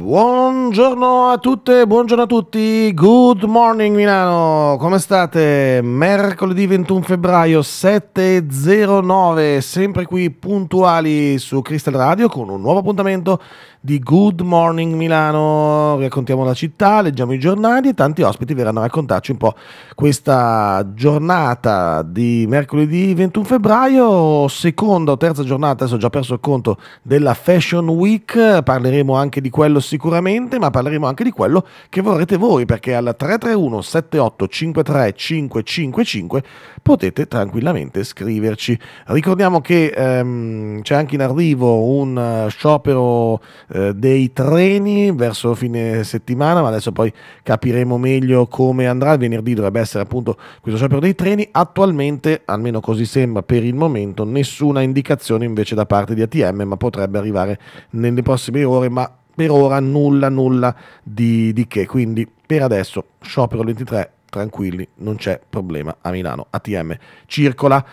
Buongiorno a tutte, buongiorno a tutti, good morning Milano, come state? Mercoledì 21 febbraio 7.09, sempre qui puntuali su Crystal Radio con un nuovo appuntamento di Good Morning Milano, raccontiamo la città, leggiamo i giornali e tanti ospiti verranno a raccontarci un po' questa giornata di mercoledì 21 febbraio, seconda o terza giornata, adesso ho già perso il conto, della Fashion Week, parleremo anche di quello sicuramente, ma parleremo anche di quello che vorrete voi, perché al 331 78 53 555 potete tranquillamente scriverci. Ricordiamo che ehm, c'è anche in arrivo un eh, sciopero eh, dei treni verso fine settimana, ma adesso poi capiremo meglio come andrà. Venerdì dovrebbe essere appunto questo sciopero dei treni. Attualmente, almeno così sembra per il momento, nessuna indicazione invece da parte di ATM, ma potrebbe arrivare nelle prossime ore, ma per ora nulla, nulla di, di che. Quindi per adesso sciopero 23 tranquilli, non c'è problema a Milano. ATM circola.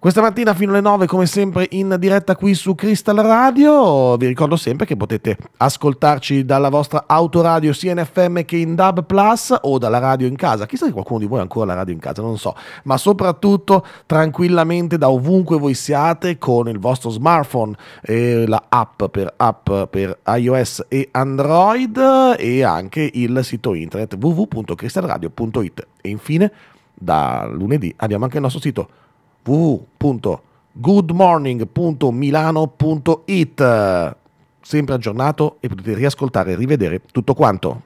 Questa mattina fino alle 9 come sempre in diretta qui su Crystal Radio, vi ricordo sempre che potete ascoltarci dalla vostra autoradio sia in FM che in DAB Plus o dalla radio in casa, chissà se qualcuno di voi ha ancora la radio in casa, non so, ma soprattutto tranquillamente da ovunque voi siate con il vostro smartphone, e la app per, app per iOS e Android e anche il sito internet www.crystalradio.it e infine da lunedì abbiamo anche il nostro sito www.goodmorning.milano.it. Sempre aggiornato e potete riascoltare e rivedere tutto quanto.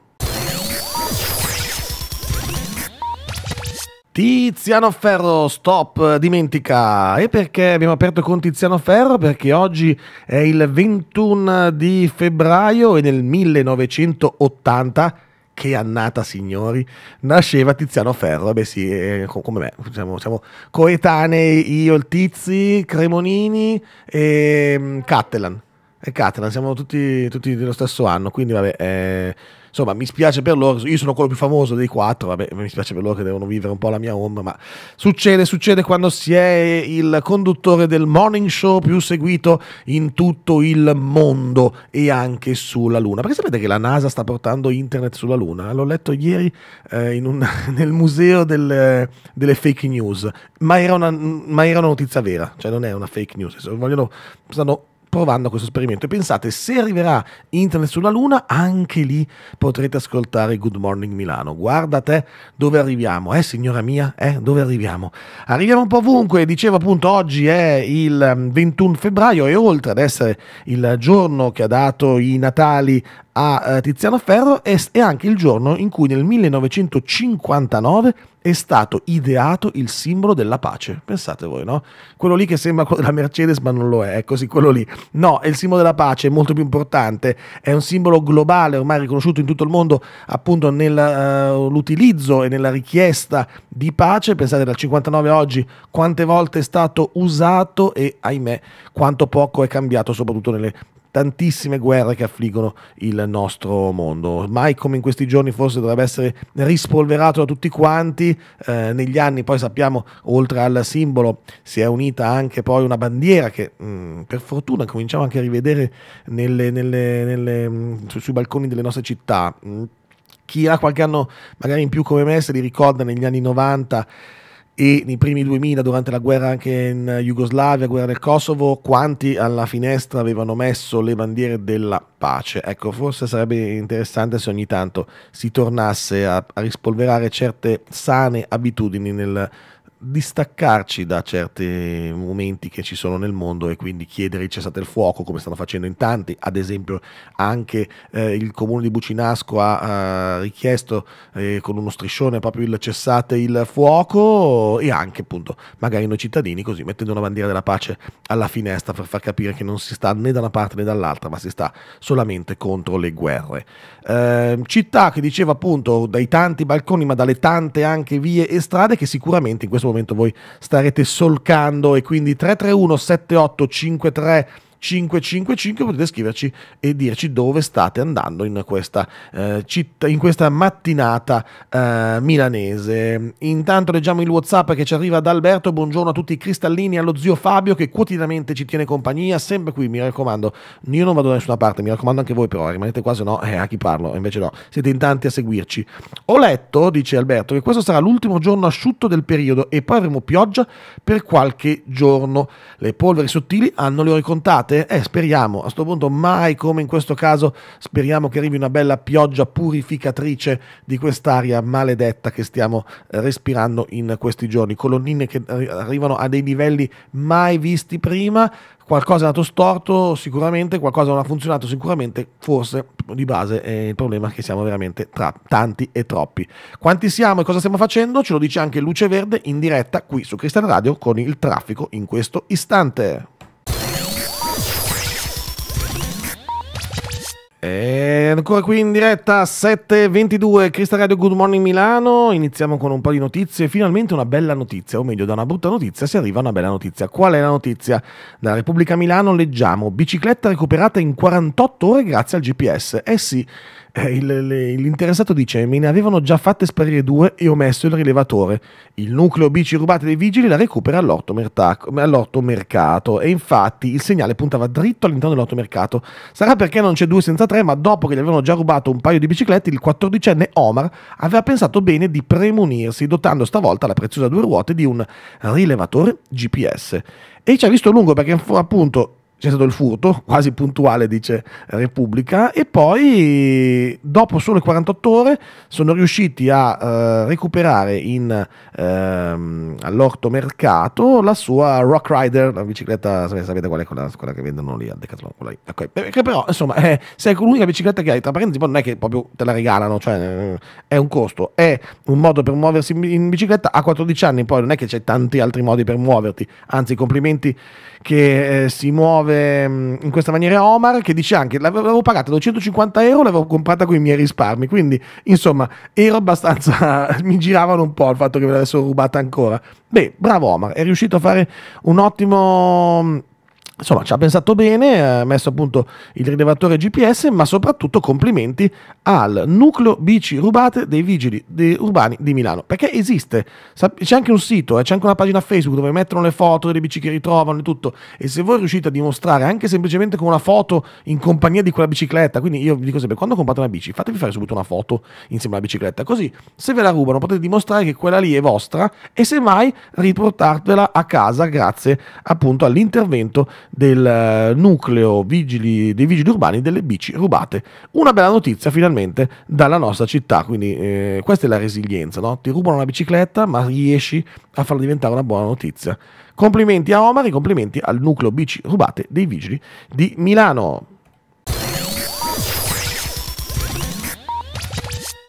Tiziano Ferro, stop, dimentica. E perché abbiamo aperto con Tiziano Ferro? Perché oggi è il 21 di febbraio e nel 1980 che annata signori, nasceva Tiziano Ferro, beh sì, eh, come me, diciamo, diciamo, coetanei io, il Tizi, Cremonini e ehm, Cattelan e Catalan, siamo tutti, tutti, dello stesso anno, quindi vabbè, eh, insomma mi spiace per loro, io sono quello più famoso dei quattro, vabbè, mi spiace per loro che devono vivere un po' la mia ombra, ma succede, succede quando si è il conduttore del morning show più seguito in tutto il mondo e anche sulla Luna, perché sapete che la NASA sta portando internet sulla Luna, l'ho letto ieri eh, un, nel museo del, delle fake news, ma era, una, ma era, una, notizia vera, cioè non è una fake news, vogliono, stanno provando questo esperimento. E pensate, se arriverà internet sulla Luna, anche lì potrete ascoltare Good Morning Milano. Guardate dove arriviamo, eh signora mia, eh dove arriviamo. Arriviamo un po' ovunque, dicevo appunto oggi è il 21 mm, febbraio e oltre ad essere il giorno che ha dato i natali a eh, Tiziano Ferro è, anche il giorno in cui nel 1959 è stato ideato il simbolo della pace. Pensate voi, no? Quello lì che sembra la Mercedes, ma non lo è, è così quello lì. No, è il simbolo della pace, è molto più importante, è un simbolo globale, ormai riconosciuto in tutto il mondo appunto nell'utilizzo eh, uh, e nella richiesta di pace. Pensate dal 59 a oggi quante volte è stato usato e ahimè quanto poco è cambiato soprattutto nelle tantissime guerre che affliggono il nostro mondo. Mai come in questi giorni forse dovrebbe essere rispolverato da tutti quanti, eh, negli anni poi sappiamo oltre al simbolo si è unita anche poi una bandiera che mh, mm, per fortuna cominciamo anche a rivedere nelle, nelle, nelle, mm, su, sui balconi delle nostre città. Mm, chi ha qualche anno magari in più come me se li ricorda negli anni 90 e nei primi 2000 durante la guerra anche in Jugoslavia, guerra del Kosovo, quanti alla finestra avevano messo le bandiere della pace. Ecco, forse sarebbe interessante se ogni tanto si tornasse a, a rispolverare certe sane abitudini nel distaccarci da certi momenti che ci sono nel mondo e quindi chiedere il cessate il fuoco come stanno facendo in tanti, ad esempio anche eh, il comune di Bucinasco ha, ha richiesto eh, con uno striscione proprio il cessate il fuoco e anche appunto magari noi cittadini così mettendo una bandiera della pace alla finestra per far capire che non si sta né da una parte né dall'altra ma si sta solamente contro le guerre. Eh, città che diceva appunto dai tanti balconi ma dalle tante anche vie e strade che sicuramente in questo questo momento voi starete solcando e quindi 331 78 53 555 potete scriverci e dirci dove state andando in questa, eh, città, in questa mattinata eh, milanese. Intanto leggiamo il WhatsApp che ci arriva da Alberto. Buongiorno a tutti i cristallini, allo zio Fabio che quotidianamente ci tiene compagnia, sempre qui. Mi raccomando, io non vado da nessuna parte, mi raccomando anche voi, però rimanete qua, se no eh, a chi parlo. Invece no, siete in tanti a seguirci. Ho letto, dice Alberto, che questo sarà l'ultimo giorno asciutto del periodo e poi avremo pioggia per qualche giorno. Le polveri sottili hanno le ore contate estate? Eh, speriamo, a questo punto mai come in questo caso, speriamo che arrivi una bella pioggia purificatrice di quest'aria maledetta che stiamo eh, respirando in questi giorni. Colonnine che eh, arrivano a dei livelli mai visti prima, qualcosa è andato storto sicuramente, qualcosa non ha funzionato sicuramente, forse di base è il problema che siamo veramente tra tanti e troppi. Quanti siamo e cosa stiamo facendo? Ce lo dice anche Luce Verde in diretta qui su Cristian Radio con il traffico in questo istante. E ancora qui in diretta 7.22 Crystal Radio Good Morning Milano Iniziamo con un po' di notizie Finalmente una bella notizia O meglio da una brutta notizia si arriva a una bella notizia Qual è la notizia? Dalla Repubblica Milano leggiamo Bicicletta recuperata in 48 ore grazie al GPS Eh sì eh, l'interessato dice: Me ne avevano già fatte sparire due e ho messo il rilevatore. Il nucleo bici rubate dai vigili la recupera all'orto, all'orto mercato. E infatti il segnale puntava dritto all'interno dell'orto mercato. Sarà perché non c'è due senza tre, ma dopo che gli avevano già rubato un paio di biciclette, il quattordicenne Omar aveva pensato bene di premunirsi, dotando stavolta la preziosa due ruote di un rilevatore GPS. E ci ha visto lungo perché appunto c'è stato il furto, quasi puntuale dice eh, Repubblica, e poi dopo solo 48 ore sono riusciti a eh, recuperare in, ehm, all'orto mercato la sua Rock Rider, la bicicletta, sapete qual è quella, quella che vendono lì al Decathlon, quella okay. Perché però insomma è, eh, se è l'unica bicicletta che hai, tra parentesi non è che proprio te la regalano, cioè eh, è un costo, è un modo per muoversi in bicicletta, a 14 anni poi non è che c'è tanti altri modi per muoverti, anzi complimenti che eh, si muove mh, mm, in questa maniera Omar, che dice anche l'avevo pagata 250 euro, l'avevo comprata con i miei risparmi, quindi insomma ero abbastanza, mi giravano un po' il fatto che me l'avessero rubata ancora. Beh, bravo Omar, è riuscito a fare un ottimo mm, Insomma, ci ha pensato bene, ha messo a punto il rilevatore GPS, ma soprattutto complimenti al nucleo bici rubate dei vigili dei urbani di Milano. Perché esiste, c'è anche un sito, eh, c'è anche una pagina Facebook dove mettono le foto delle bici che ritrovano e tutto. E se voi riuscite a dimostrare anche semplicemente con una foto in compagnia di quella bicicletta, quindi io vi dico sempre, quando comprate una bici, fatevi fare subito una foto insieme alla bicicletta, così se ve la rubano potete dimostrare che quella lì è vostra e semmai riportarvela a casa grazie appunto all'intervento del eh, nucleo vigili, dei vigili urbani delle bici rubate. Una bella notizia finalmente dalla nostra città, quindi eh, questa è la resilienza, no? ti rubano una bicicletta ma riesci a farla diventare una buona notizia. Complimenti a Omar e complimenti al nucleo bici rubate dei vigili di Milano.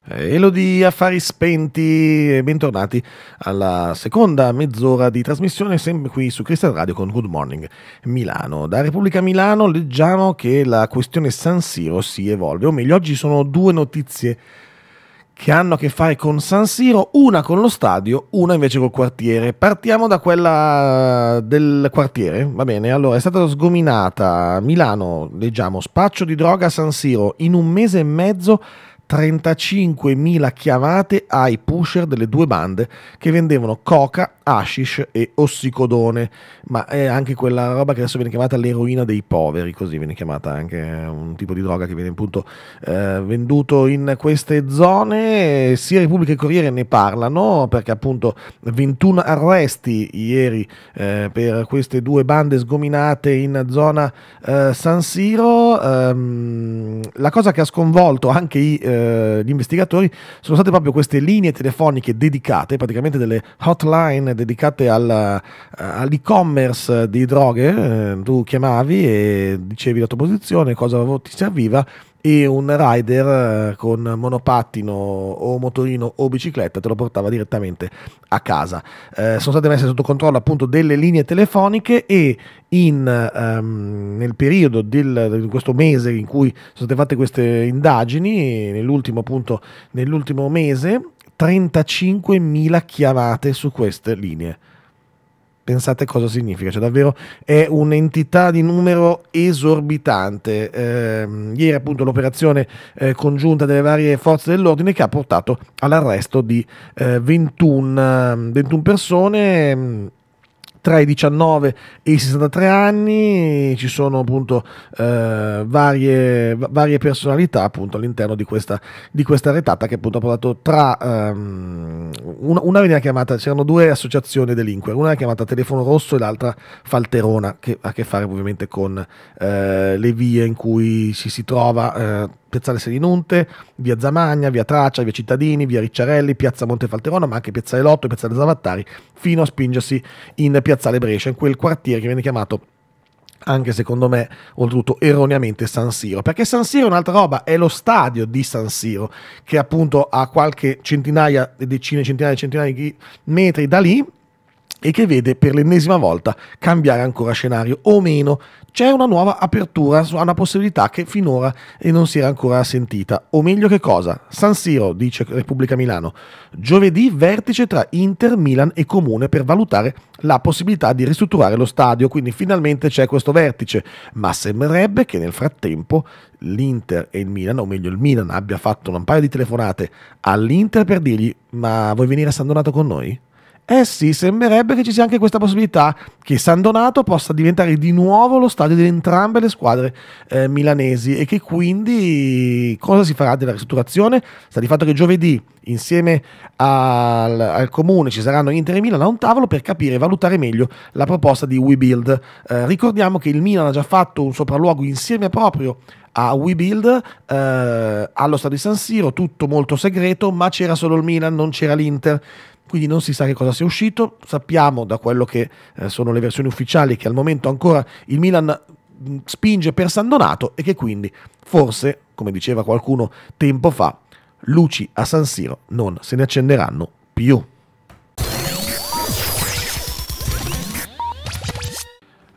Eh, Elodie Affari Spenti, bentornati alla seconda mezz'ora di trasmissione, sempre qui su Crystal Radio con Good Morning Milano. Da Repubblica Milano leggiamo che la questione San Siro si evolve, o meglio, oggi sono due notizie che hanno a che fare con San Siro, una con lo stadio, una invece col quartiere. Partiamo da quella del quartiere, va bene? Allora, è stata sgominata Milano, leggiamo, spaccio di droga a San Siro, in un mese e mezzo 35.000 chiamate ai pusher delle due bande che vendevano coca hashish e ossicodone, ma è anche quella roba che adesso viene chiamata l'eroina dei poveri, così viene chiamata anche un tipo di droga che viene appunto eh, venduto in queste zone, sia Repubblica che Corriere ne parlano perché appunto 21 arresti ieri eh, per queste due bande sgominate in zona eh, San Siro, ehm, la cosa che ha sconvolto anche i, eh, gli investigatori sono state proprio queste linee telefoniche dedicate, praticamente delle hotline dedicate alla, eh, all'e-commerce di droghe, eh, tu chiamavi e dicevi la tua posizione, cosa ti serviva e un rider eh, con monopattino o motorino o bicicletta te lo portava direttamente a casa. Eh, sono state messe sotto controllo appunto delle linee telefoniche e in, um, nel periodo di questo mese in cui sono state fatte queste indagini, nell'ultimo, appunto, nell'ultimo mese 35.000 chiamate su queste linee. Pensate cosa significa, cioè davvero è un'entità di numero esorbitante. Eh, ieri appunto l'operazione eh, congiunta delle varie forze dell'ordine che ha portato all'arresto di eh, 21, 21, persone ehm, tra i 19 e i 63 anni, ci sono appunto eh, varie, varie, personalità appunto all'interno di questa, di questa retata che appunto ha parlato tra ehm, una, veniva chiamata, c'erano due associazioni delinque, una chiamata Telefono Rosso e l'altra Falterona, che ha a che fare ovviamente con eh, le vie in cui si, si trova. Eh, Piazzale Selinunte, via Zamagna, via Traccia, via Cittadini, via Ricciarelli, piazza Montefalterona, ma anche piazzale Lotto piazzale Zavattari, fino a spingersi in piazzale Brescia, in quel quartiere che viene chiamato anche secondo me, oltretutto erroneamente San Siro, perché San Siro è un'altra roba, è lo stadio di San Siro, che appunto a qualche centinaia, decine, centinaia, centinaia di metri da lì e che vede per l'ennesima volta cambiare ancora scenario o meno. C'è una nuova apertura a una possibilità che finora eh, non si era ancora sentita. O meglio che cosa? San Siro, dice Repubblica Milano. Giovedì vertice tra Inter, Milan e Comune per valutare la possibilità di ristrutturare lo stadio, quindi finalmente c'è questo vertice, ma sembrerebbe che nel frattempo l'Inter e il Milan, o meglio il Milan, abbia fatto un paio di telefonate all'Inter per dirgli ma vuoi venire a San Donato con noi? Eh sì, sembrerebbe che ci sia anche questa possibilità che San Donato possa diventare di nuovo lo stadio di entrambe le squadre eh, milanesi e che quindi cosa si farà della ristrutturazione? Sta di fatto che giovedì insieme al, al comune ci saranno Inter e Milan a un tavolo per capire e valutare meglio la proposta di WeBuild. Eh, ricordiamo che il Milan ha già fatto un sopralluogo insieme proprio a WeBuild eh, allo stadio di San Siro, tutto molto segreto, ma c'era solo il Milan, non c'era l'Inter quindi non si sa che cosa sia uscito, sappiamo da quello che eh, sono le versioni ufficiali che al momento ancora il Milan mm, spinge per San Donato e che quindi forse, come diceva qualcuno tempo fa, luci a San Siro non se ne accenderanno più.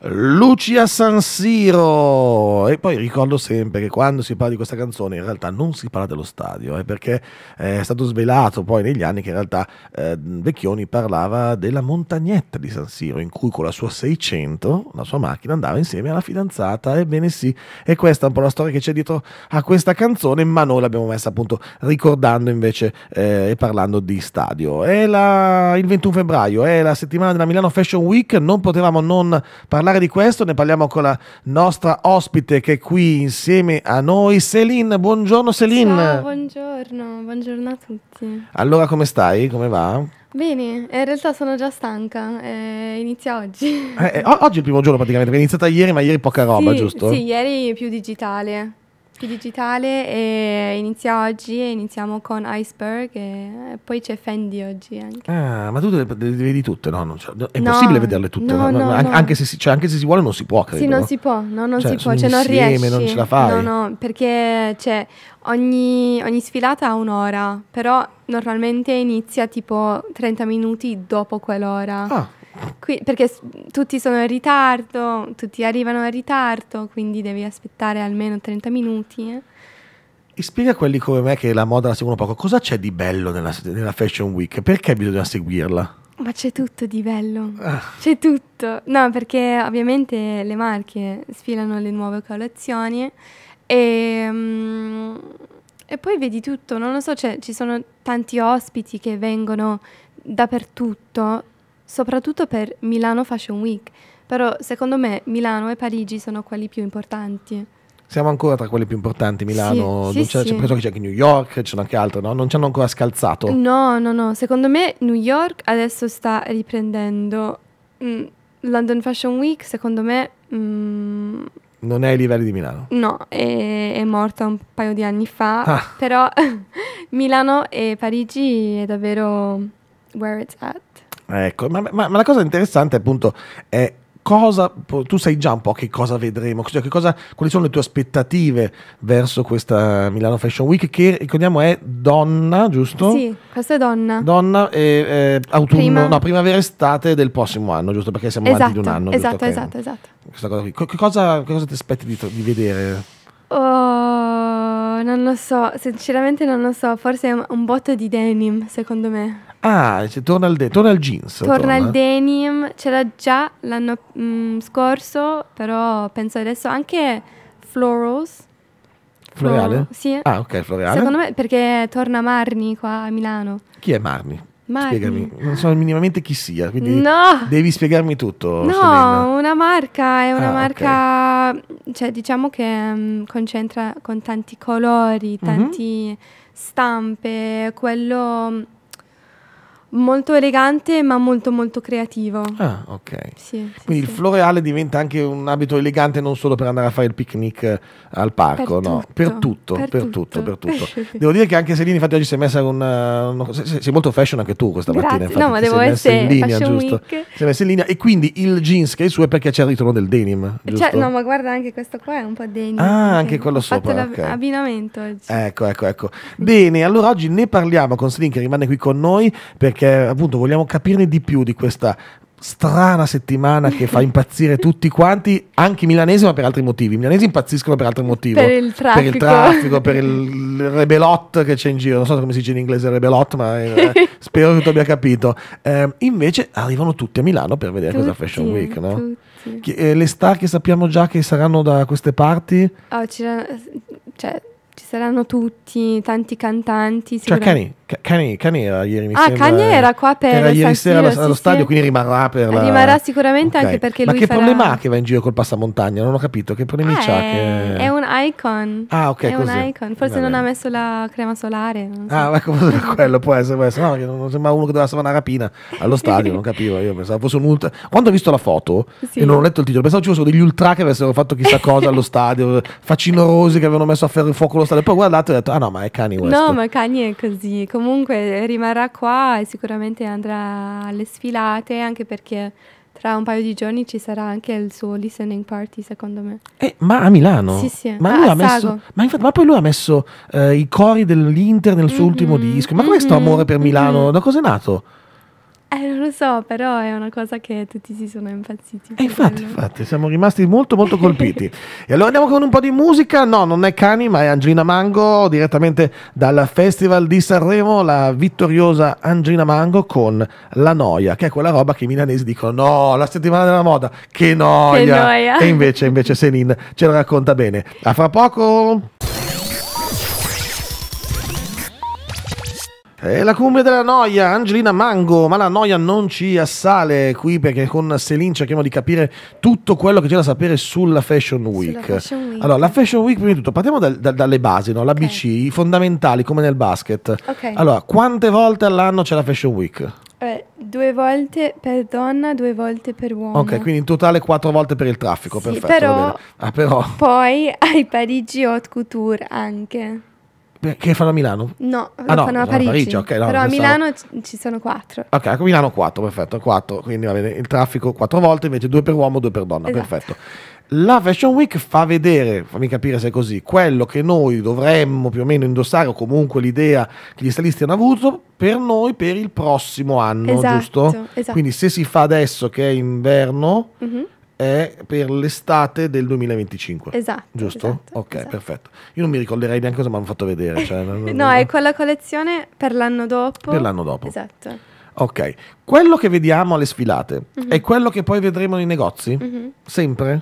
Lucia San Siro. E poi ricordo sempre che quando si parla di questa canzone in realtà non si parla dello stadio, eh, perché eh, è stato svelato poi negli anni che in realtà eh, Vecchioni parlava della montagnetta di San Siro, in cui con la sua 600, la sua macchina, andava insieme alla fidanzata. Ebbene sì, e questa è un po' la storia che c'è dietro a questa canzone, ma noi l'abbiamo messa appunto ricordando invece eh, e parlando di stadio. È la, il 21 febbraio, è la settimana della Milano Fashion Week, non potevamo non parlare parlare di questo ne parliamo con la nostra ospite che è qui insieme a noi, Celine. Buongiorno Celine. Ciao, buongiorno, buongiorno a tutti. Allora come stai? Come va? Bene, in realtà sono già stanca, eh, inizia oggi. Eh, eh, oggi è il primo giorno praticamente, perché è iniziata ieri, ma ieri poca roba, sì, giusto? Sì, ieri più digitale. Ski Digitale e inizia oggi e iniziamo con Iceberg e eh, poi c'è Fendi oggi anche. Ah, ma tu le, le vedi tutte, no? Cioè, è possibile no, vederle tutte, no, no, anche, anche, se si, cioè, anche, se si, vuole non si può, credo. Sì, non si può, no, non cioè, si può, cioè non riesci. non ce la fai. No, no, perché cioè, ogni, ogni sfilata ha un'ora, però normalmente inizia tipo 30 minuti dopo quell'ora. Ah. Qui, perché tutti sono in ritardo, tutti arrivano in ritardo, quindi devi aspettare almeno 30 minuti. Eh. E spiega a quelli come me che la moda la seguono poco, cosa c'è di bello nella, nella Fashion Week? Perché bisogna seguirla? Ma c'è tutto di bello, ah. c'è tutto. No, perché ovviamente le marche sfilano le nuove colazioni e... Mm, e poi vedi tutto, non lo so, cioè, ci sono tanti ospiti che vengono dappertutto soprattutto per Milano Fashion Week, però secondo me Milano e Parigi sono quelli più importanti. Siamo ancora tra quelli più importanti, Milano, sì, sì, c'è, sì. c'è anche New York, ci sono anche altro, no? Non ci hanno ancora scalzato. No, no, no, secondo me New York adesso sta riprendendo. Mm, London Fashion Week, secondo me... Mm, non è ai livelli di Milano. No, è, è morta un paio di anni fa, ah. però Milano e Parigi è davvero where it's at. Ecco, ma, ma, ma la cosa interessante appunto è cosa, tu sai già un po' che cosa vedremo, cioè che cosa, quali sono le tue aspettative verso questa Milano Fashion Week che ricordiamo è donna, giusto? Sì, questa è donna. Donna e eh, autunno, Prima... no, primavera-estate del prossimo anno, giusto? Perché siamo esatto, avanti di un esatto, anno. Esatto, okay. esatto, esatto. Questa cosa qui. Che cosa, cosa ti aspetti di, di vedere? Oh, non lo so, sinceramente non lo so, forse un botto di denim secondo me. Ah, cioè, torna, al de- torna al jeans. Torna, torna al denim, c'era già l'anno mh, mm, scorso, però penso adesso anche Florals. Floreale? Sì. Ah, ok, Floreale. Secondo me perché torna Marni qua a Milano. Chi è Marni? Marni. Spiegami, non so minimamente chi sia, quindi no! devi spiegarmi tutto. No, Selena. una marca, è una ah, marca, okay. cioè diciamo che um, concentra con tanti colori, mhm. tanti mm-hmm. stampe, quello mm, Molto elegante ma molto molto creativo. Ah, ok. Sì, Quindi sì, il floreale diventa anche un abito elegante non solo per andare a fare il picnic eh, al parco, per no? Tutto, per, tutto, per, per tutto, tutto, per tutto. Devo dire che anche Selini infatti oggi si è messa con... Eh, sei, sei, molto fashion anche tu questa Grazie. mattina. Infatti, no, ma devo essere in linea, giusto? Week. Sei messa in linea e quindi il jeans che è suo è perché c'è il ritorno del denim, cioè, no, ma guarda anche questo qua è un po' denim. Ah, anche quello sopra. Ho fatto okay. l'abbinamento oggi. Ecco, ecco, ecco. Bene, allora oggi ne parliamo con Selin che rimane qui con noi perché perché appunto vogliamo capirne di più di questa strana settimana che fa impazzire tutti quanti, anche i milanesi, ma per altri motivi. I milanesi impazziscono per altri motivi. Per il traffico. Per il, traffico, per il rebelot che c'è in giro. Non so come si dice in inglese rebelot, ma eh, spero che tu abbia capito. Eh, invece arrivano tutti a Milano per vedere tutti, questa Fashion Week, no? Che, eh, le star che sappiamo già che saranno da queste parti? Oh, ci, cioè, ci saranno tutti, tanti cantanti. Ciaccani, cioè, Cani, Kanye era ieri mi ah, sembra, Kanye eh, era qua per era ieri sera allo, allo sì, stadio, sì. quindi rimarrà per la... Rimarrà sicuramente okay. anche perché Ma lui Ma che farà... problema ha che va in giro col passamontagna? Non ho capito, che problemi ah, c'ha? È... Che... è un icon. Ah, ok, È così. un icon. Forse non ha messo la crema solare. So. Ah, ecco, quello può essere, può essere. No, non sembra uno che doveva fare una rapina allo stadio, non capivo, io pensavo fosse un ultra... Quando ho visto la foto sì. e non ho letto il titolo, pensavo ci fossero degli ultra che avessero fatto chissà cosa allo stadio, facinorosi che avevano messo a ferro e fuoco lo stadio. Poi guardate e ho detto, ah no, ma è Cani West. No, ma Kanye è così, come comunque rimarrà qua e sicuramente andrà alle sfilate anche perché tra un paio di giorni ci sarà anche il suo listening party, secondo me. Eh, ma a Milano? Sì, sì. Ma, ah, messo, ma, infatti, ma poi lui ha messo eh, i cori dell'Inter nel suo mm-hmm. ultimo disco. Ma mm-hmm. questo amore per mm-hmm. Milano? Mm-hmm. Da cosa è nato? Eh, non lo so, però è una cosa che tutti si sono impazziti. E eh, infatti, infatti, siamo rimasti molto molto colpiti. e allora andiamo con un po' di musica. No, non è Cani, ma è Angelina Mango, direttamente dal Festival di Sanremo, la vittoriosa Angelina Mango con La Noia, che è quella roba che i milanesi dicono no, la settimana della moda, che noia! Che noia. E invece, invece Senin ce la racconta bene. A fra poco... E la cumbia della noia, Angelina Mango, ma la noia non ci assale qui perché con Selin cerchiamo di capire tutto quello che c'è da sapere sulla Fashion Week. Sulla Fashion Week. Allora, la Fashion Week prima di tutto, partiamo dal, dal, dalle basi, no? l'ABC, okay. i fondamentali come nel basket. Okay. Allora, quante volte all'anno c'è la Fashion Week? Eh, due volte per donna, due volte per uomo. Ok, quindi in totale quattro volte per il traffico, sì, perfetto. Però, ah, però, Poi ai Parigi Haute Couture anche. Che fanno a Milano? No, ah, no fanno a Parigi. Parigi okay, no, Però a Milano stavo... ci sono quattro. Ok, a Milano quattro, perfetto. Quattro, quindi va bene. Il traffico quattro volte, invece due per uomo, due per donna. Esatto. Perfetto. La Fashion Week fa vedere, fammi capire se è così, quello che noi dovremmo più o meno indossare o comunque l'idea che gli stylisti hanno avuto per noi per il prossimo anno, esatto, giusto? Esatto. Quindi se si fa adesso che è inverno... Mm-hmm è per l'estate del 2025. Esatto. Giusto? Esatto, ok, esatto. perfetto. Io non mi ricorderei neanche cosa mi hanno fatto vedere. Cioè, no, no, è quella collezione per l'anno dopo. Per l'anno dopo. Esatto. Ok, quello che vediamo alle sfilate mm-hmm. è quello che poi vedremo nei negozi? Mm-hmm. Sempre?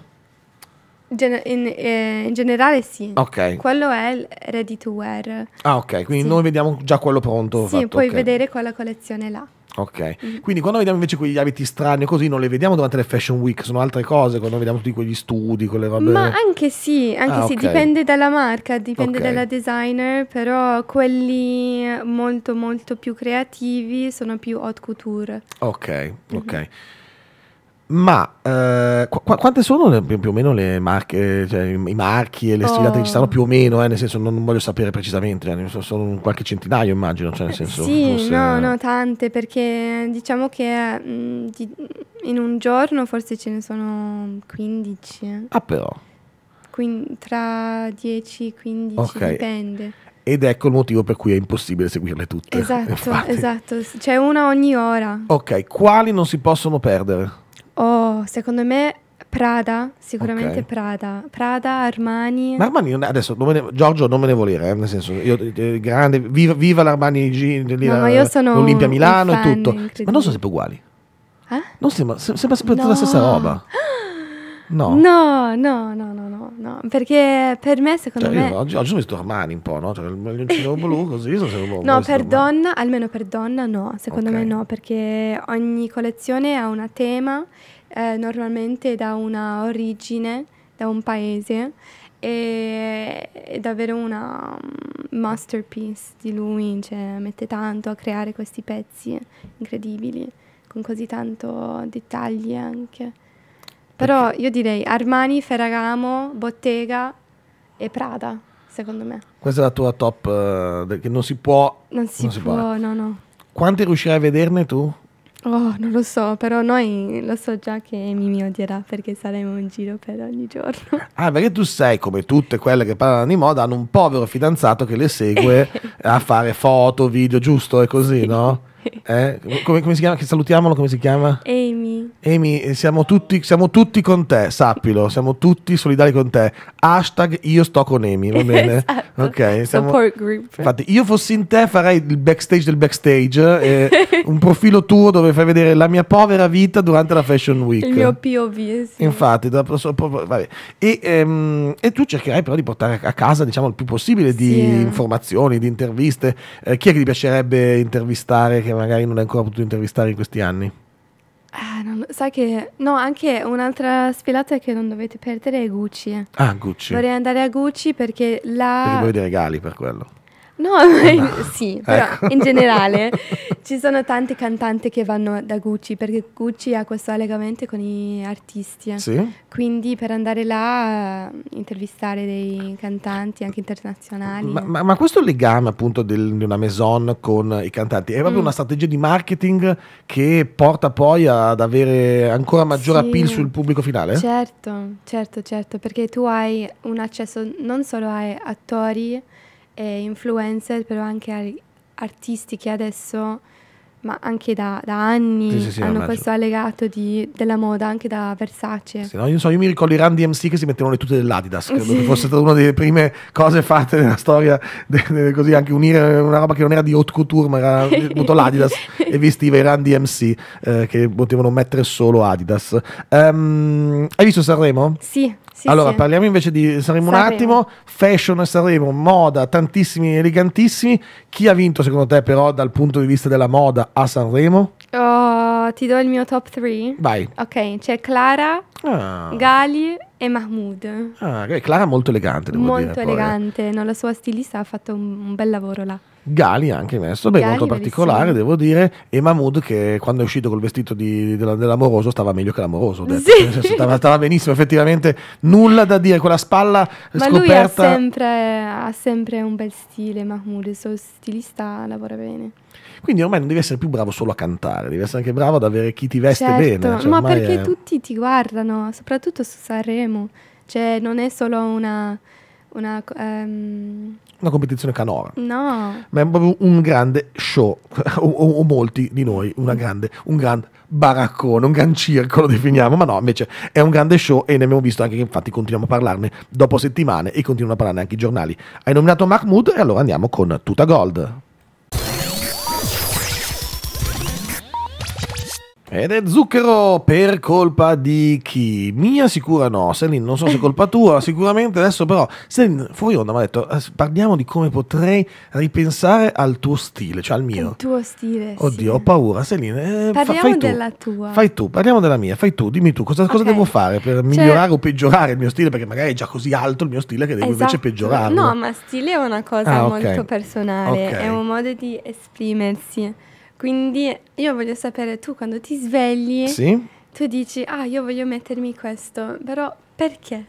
Gen- in, eh, in, generale sì. Ok. Quello è il ready to wear. Ah ok, quindi sì. noi vediamo già quello pronto. Sì, fatto, puoi okay. vedere quella collezione là. Ok, mm-hmm. quindi quando vediamo invece quegli abiti strani così non li vediamo durante le fashion week, sono altre cose quando vediamo tutti quegli studi, quelle robe. Ma anche sì, anche ah, sì, okay. dipende dalla marca, dipende okay. dalla designer, però quelli molto molto più creativi sono più haute couture. Ok, ok. Mm-hmm. Ma eh, qu- quante sono le, più, o meno le marche, cioè, i marchi e le oh. sfilate che ci stanno più o meno? Eh, nel senso, non, non voglio sapere precisamente, eh, sono qualche centinaio immagino. Cioè, nel eh, senso, sì, forse... no, no, tante, perché eh, diciamo che mh, mm, di, in un giorno forse ce ne sono 15. Eh. Ah, però. Quindi, tra 10 e 15 okay. dipende ed ecco il motivo per cui è impossibile seguirle tutte. Esatto, esatto, c'è una ogni ora. Ok, quali non si possono perdere? Oh, secondo me Prada, sicuramente okay. Prada, Prada, Armani. Ma Armani adesso, non ne, Giorgio, non me ne volere, eh, nel senso, io, eh, eh, grande, viva, viva l'Armani G, no, la, l'Olimpia Milano e tutto. Ma non sono sempre uguali. Eh? Non sembra, sembra sempre no. la stessa roba. No. No, no, no, no, no, perché per me, secondo cioè, me... Oggi, ho visto Armani un po', no? Cioè, il maglioncino blu, così, io sono No, per donna, almeno per donna no, secondo me no, perché ogni collezione ha un tema, eh, normalmente da una origine, da un paese, e, è davvero una mm, masterpiece di lui, cioè mette tanto a creare questi pezzi incredibili, con così tanto dettagli anche. Però io direi Armani, Ferragamo, Bottega e Prada, secondo me. Questa è la tua top, uh, che non si può... Non si, non si può, può, no, no. Quanti riuscirai a vederne tu? Oh, non lo so, però noi lo so già che Amy mi odierà perché saremo in giro per ogni giorno. Ah, perché tu sei come tutte quelle che parlano di moda, hanno un povero fidanzato che le segue a fare foto, video, giusto? È così, no? Eh? Come, come, si chiama? salutiamolo, come si chiama? Amy. Amy, eh, siamo tutti, siamo tutti con te, sappilo, siamo tutti solidari con te. Hashtag io sto con Amy, va bene? esatto. Ok, siamo... Support group. Infatti, io fossi in te farei il backstage del backstage, eh, un profilo tuo dove fai vedere la mia povera vita durante la Fashion Week. Il mio POV, sì. Infatti, da, so, vabbè. E, ehm, e, tu cercherai però di portare a casa, diciamo, il più possibile di sì. Eh. informazioni, di interviste. Eh, chi è che ti piacerebbe intervistare? Che magari non hai ancora potuto intervistare in questi anni? Ah, non, sai che no, anche un'altra sfilata che non dovete perdere è Gucci. Ah, Gucci. Vorrei andare a Gucci perché là. Perché voi dei regali per quello. No, no. sì, ecco. però ecco. in generale ci sono tanti cantanti che vanno da Gucci perché Gucci ha questo allegamento con gli artisti. Sì? Quindi per andare là a intervistare dei cantanti anche internazionali. Ma, ma, ma questo legame appunto del, di una maison con i cantanti è proprio mm. una strategia di marketing che porta poi ad avere ancora maggior sì. appeal sul pubblico finale? Certo, certo, certo, perché tu hai un accesso non solo ai attori, e influencer, però anche artisti che adesso, ma anche da, da anni, sì, sì, sì, hanno questo allegato di, della moda, anche da Versace. No, io, so, io, mi ricordo i Randy MC che si mettevano le tute dell'Adidas, credo che fosse stata una delle prime cose fatte nella storia, de, de, così anche unire una roba che non era di haute couture, ma era appunto l'Adidas e vestiva i Randy MC eh, che potevano mettere solo Adidas. Um, hai visto Sanremo? Sì. Sì, allora, sì. parliamo invece di Sanremo, un attimo. Fashion Sanremo, moda, tantissimi, elegantissimi. Chi ha vinto secondo te però dal punto di vista della moda a Sanremo? Oh, ti do il mio top 3. Vai. Ok, c'è Clara, ah. Gali e Mahmoud. Ah, Clara molto elegante, devo molto dire. Molto eh. elegante, non la sua stilista ha fatto un bel lavoro là. Gali anche messo beh, Gali, molto particolare, devo dire, e Mahmood che quando è uscito col vestito di, dell'amoroso stava meglio che l'amoroso, detto. Sì. Stava, stava, benissimo, effettivamente nulla da dire, quella spalla Ma scoperta. lui ha sempre, ha sempre un bel stile, Mahmood, il suo stilista lavora bene. Quindi ormai non devi essere più bravo solo a cantare, devi essere anche bravo ad avere chi ti veste certo, bene. Cioè, ma perché è... tutti ti guardano, soprattutto su Sanremo. Cioè, non è solo una... una um, una competizione canora. No. Ma è proprio un grande show, o, o, o molti di noi, grande, un gran baraccone, un gran circolo, definiamo, ma no, invece è un grande show e ne abbiamo visto anche che infatti continuiamo a parlarne dopo settimane e continuano a parlarne anche i giornali. Hai nominato Mahmoud e allora andiamo con Tuta Gold. Ed è zucchero per colpa di chi? Mia sicura no, Selin non so se è colpa tua, sicuramente adesso però Selin fuori onda mi ha detto parliamo di come potrei ripensare al tuo stile, cioè al mio. Il tuo stile. Oddio, sì. ho paura, Selin. Eh, parliamo fai tu, della tua. Fai tu, parliamo della mia, fai tu, dimmi tu cosa, okay. cosa devo fare per cioè migliorare o peggiorare il mio stile, perché magari è già così alto il mio stile che devo esatto. invece peggiorarlo. No, ma stile è una cosa ah, okay. molto personale, okay. è un modo di esprimersi. Quindi io voglio sapere, tu quando ti svegli, sì? tu dici, ah, io voglio mettermi questo, però perché?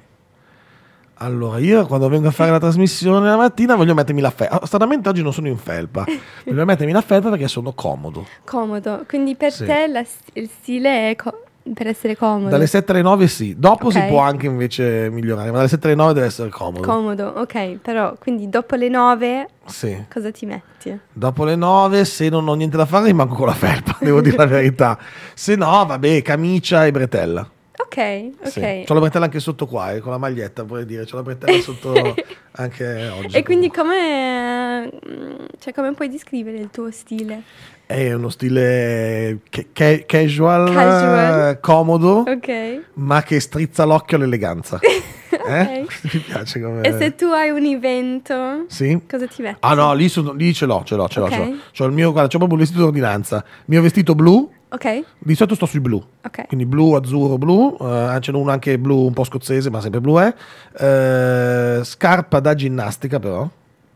Allora, io quando vengo a fare la trasmissione la mattina voglio mettermi la felpa. Stranamente oggi non sono in felpa. voglio mettermi la felpa perché sono comodo. Comodo, quindi per sì. te la, il stile è co- per essere comodo. Dalle 7 alle 9 sì, dopo okay. si può anche invece migliorare, ma dalle 7 alle 9 deve essere comodo. Comodo, ok, però quindi dopo le 9 sì. cosa ti metti? Dopo le 9 se non ho niente da fare rimango con la felpa, devo dire la verità. Se no, vabbè, camicia e bretella. Ok, ok. Sì. C'ho la bretella anche sotto qua, eh, con la maglietta, vorrei dire, ho la bretella sotto anche oggi. E quindi come, mm, cioè, come puoi descrivere il tuo stile? È uno stile ca- casual, casual, comodo, okay. ma che strizza l'occhio all'eleganza. Eh? okay. eh? Mi piace come... E se tu hai un evento, sì? cosa ti metti? Ah no, lì, sono, lì ce l'ho, ce l'ho, ce l'ho. Okay. C'ho, il mio, guarda, c'ho proprio un vestito d'ordinanza. Il mio vestito blu, Okay. Di solito sto sui blu, okay. quindi blu, azzurro, blu, eh, ce n'è uno anche blu un po' scozzese, ma sempre blu è. Eh, scarpa da ginnastica però,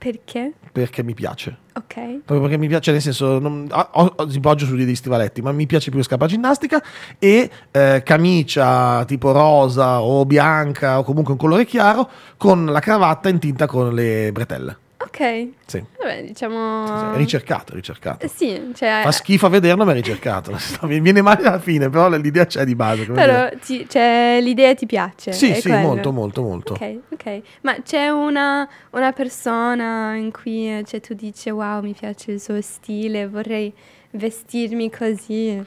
perché? Perché mi piace. Ok. Proprio perché mi piace, nel senso, non, ho, ho, oggi su degli stivaletti, ma mi piace più scarpa ginnastica e eh, camicia tipo rosa o bianca o comunque un colore chiaro con la cravatta intinta con le bretelle. Ok. Sì. Vabbè, diciamo... È ricercato, ricercato. Sì, cioè... Fa schifo a vederlo, ma è ricercato. Mi viene male alla fine, però l'idea c'è di base. Però ti, cioè, l'idea ti piace. Sì, sì, quello. molto, molto, molto. Ok, ok. Ma c'è una, una persona in cui eh, cioè, tu dici, wow, mi piace il suo stile, vorrei vestirmi così.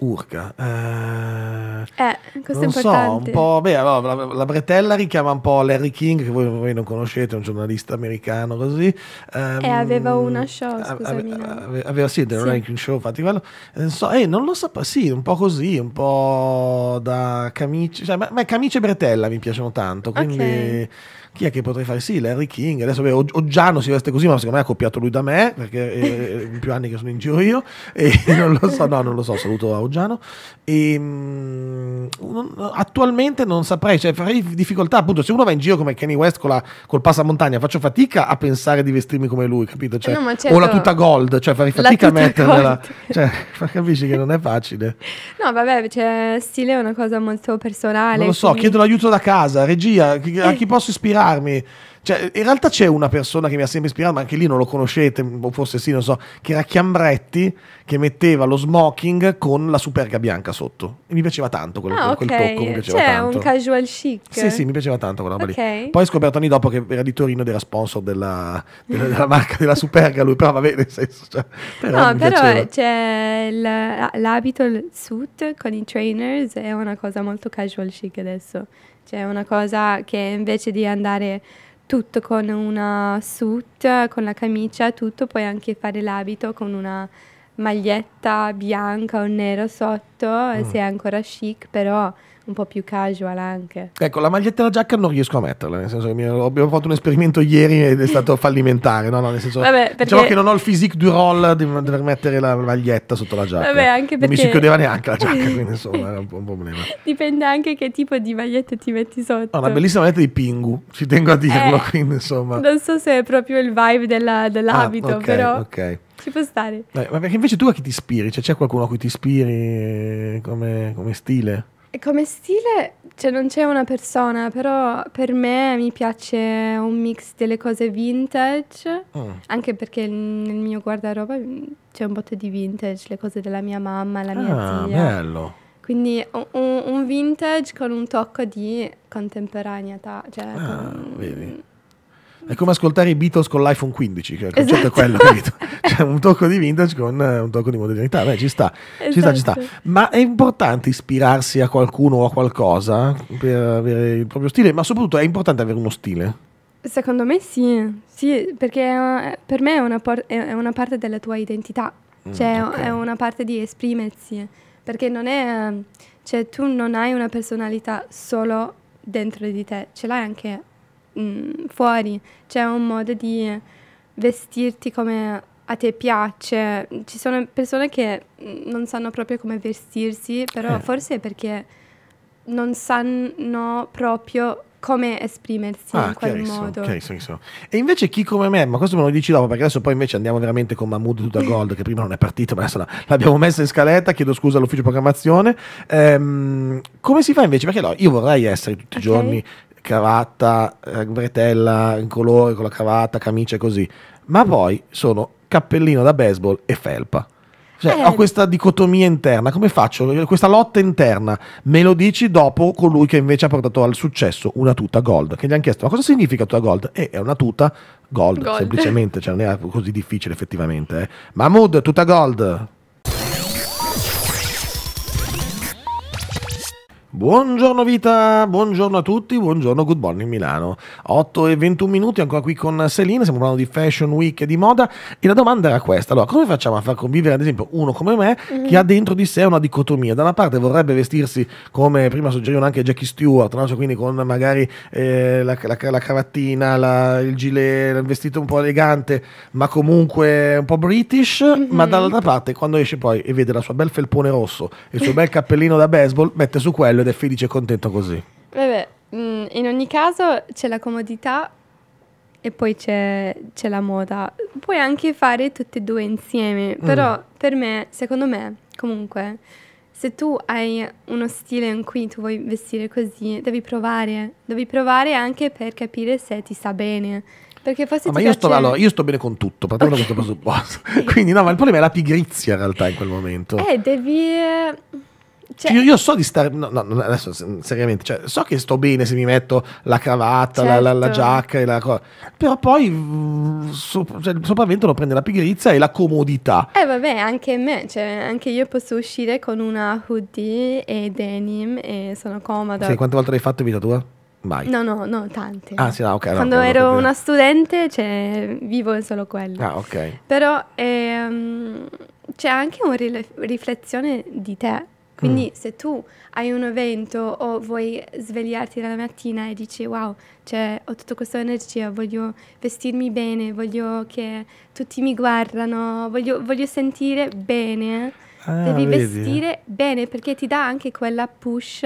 Urca. Eh, eh questo è importante. So, un po', beh, no, la, la, Bretella richiama un po' Larry King, che voi, voi non conoscete, è un giornalista americano così. Um, eh, ehm, aveva una show, scusami. Ave, ave, aveva, sì, The sì. Ranking Show, infatti quello. Eh, so, eh, non lo sapevo, sì, un po' così, un po' da camicie, cioè, ma, ma camicie e Bretella mi piacciono tanto, quindi... Okay chi è che potrei fare? Sì, Larry King. Adesso beh, Oggiano si veste così, ma secondo me ha copiato lui da me, perché è eh, più anni che sono in giro io. E non lo so, no, non lo so, saluto a Oggiano. E, um, attualmente non saprei, cioè farei difficoltà, appunto, se uno va in giro come Kenny West la, col passamontagna, faccio fatica a pensare di vestirmi come lui, capito? Cioè, no, certo, o la certo. tuta gold, cioè farei fatica a metterla. Cioè, capisci che non è facile. No, vabbè, cioè, stile è una cosa molto personale. Non lo so, quindi... chiedo l'aiuto da casa, regia, a chi posso ispirare? armi cioè, in realtà c'è una persona che mi ha sempre ispirato, ma anche lì non lo conoscete, o forse sì, non so, che era Chiambretti, che metteva lo smoking con la superga bianca sotto. E mi piaceva tanto quello, ah, quel okay. tocco, mi piaceva cioè, tanto. un casual chic. Sì, sì, mi piaceva tanto quella roba okay. lì. Poi ho scoperto anni dopo che era di Torino ed era sponsor della, della, della marca della superga, lui, però vabbè, nel senso... Cioè, però no, però c'è l'abito, suit con i trainers, è una cosa molto casual chic adesso. Cioè, una cosa che invece di andare tutto con una suit, con la camicia, tutto, puoi anche fare l'abito con una maglietta bianca o nera sotto, mm. se è ancora chic, però un po' più casual anche. Ecco, la maglietta e la giacca non riesco a metterla, nel senso che abbiamo fatto un esperimento ieri ed è stato fallimentare, no, no, nel senso Vabbè, diciamo perché... diciamo che non ho il physique du roll di dover mettere la maglietta sotto la giacca. Vabbè, anche perché... Non mi ci chiudeva neanche la giacca, quindi insomma era un po' un problema. Dipende anche che tipo di maglietta ti metti sotto. No, una bellissima maglietta di Pingu, ci tengo a dirlo, eh, quindi insomma... Non so se è proprio il vibe della, dell'abito, ah, okay, però... ok. Ci può stare. Eh, ma perché invece tu a chi ti ispiri? Cioè, c'è qualcuno a cui ti ispiri come, come stile? Come stile, cioè non c'è una persona, però per me mi piace un mix delle cose vintage, Mm. anche perché nel mio guardaroba mm, c'è un botto di vintage, le cose della mia mamma, la mia Ah, zia. bello. Quindi un, un- un vintage con un tocco di contemporaneità, cioè Ah, con- vedi. È come ascoltare i Beatles con l'iPhone 15, che il concetto esatto. è quello, capito? Cioè un tocco di vintage con eh, un tocco di modernità, beh ci sta, esatto. ci sta, ci sta. Esatto. Ma è importante ispirarsi a qualcuno o a qualcosa per avere il proprio stile, ma soprattutto è importante avere uno stile? Secondo me sì, sì, perché eh, per me è una, por- è una parte della tua identità, mm, cioè mm, okay. è una parte di esprimersi, perché non è, cioè tu non hai una personalità solo dentro di te, ce l'hai anche mh, mm, fuori, c'è un modo di vestirti come a te piace. Ci sono persone che mm, non sanno proprio come vestirsi, però eh. forse è perché non sanno proprio come esprimersi ah, in quel modo. Chiarissimo. E invece chi come me, ma questo me lo dici dopo, perché adesso poi invece andiamo veramente con Mahmood tutta gold, che prima non è partito, ma adesso l'abbiamo messa in scaletta, chiedo scusa all'ufficio programmazione. Ehm, come si fa invece? Perché no, io vorrei essere tutti i giorni cravatta, eh, bretella in colore con la cravatta, camicia e così, ma poi sono cappellino da baseball e felpa. Cioè, eh, ho questa dicotomia interna, come faccio? Questa lotta interna me lo dici dopo colui che invece ha portato al successo una tuta gold, che gli hanno chiesto ma cosa significa tuta gold? E eh, è una tuta gold, gold. semplicemente, cioè non era così difficile effettivamente. Eh. Mahmood, tuta gold, Buongiorno Vita, buongiorno a tutti, buongiorno Good Morning Milano. 8 e 21 minuti ancora qui con Selina, stiamo parlando di Fashion Week e di moda e la domanda era questa, allora come facciamo a far convivere ad esempio uno come me mm-hmm. che ha dentro di sé una dicotomia, da una parte vorrebbe vestirsi come prima suggerivano anche Jackie Stewart, no? cioè, quindi con magari eh, la, la, la, cavattina, la, il gilet, il vestito un po' elegante ma comunque un po' british, mm-hmm. ma dall'altra parte quando esce poi e vede la sua bel felpone rosso e il suo bel cappellino da baseball mette su quello ed è felice e contento così. Vabbè, mm, in ogni caso c'è la comodità e poi c'è, c'è la moda. Puoi anche fare tutte e due insieme, mm. però mm. per me, secondo me, comunque, se tu hai uno stile in cui tu vuoi vestire così, devi provare, devi provare anche per capire se ti sta bene. Perché forse ah, ma io sto, allora, io sto, bene con tutto, partiamo okay. da questo presupposto. Quindi no, ma il problema è la pigrizia in realtà in quel momento. Eh, devi... Cioè, io, io, so di stare, no, no, adesso seriamente, cioè, so che sto bene se mi metto la cravatta, certo. la, la, la, certo. giacca e la cosa, però poi mm, so, cioè, il sopravvento lo prende la pigrizia e la comodità. Eh vabbè, anche me, cioè, anche io posso uscire con una hoodie e denim e sono comoda. Sai quante volte l'hai fatto in vita tua? Mai. No, no, no, tante. Ah, sì, no, okay, Quando no, ero una studente, cioè, vivo solo quello. Ah, ok. Però ehm, c'è anche una riflessione di te quindi mm. se tu hai un evento o vuoi svegliarti dalla mattina e dici wow, cioè, ho tutta questa energia, voglio vestirmi bene, voglio che tutti mi guardano, voglio, voglio sentire bene, ah, devi vedi. vestire bene perché ti dà anche quella push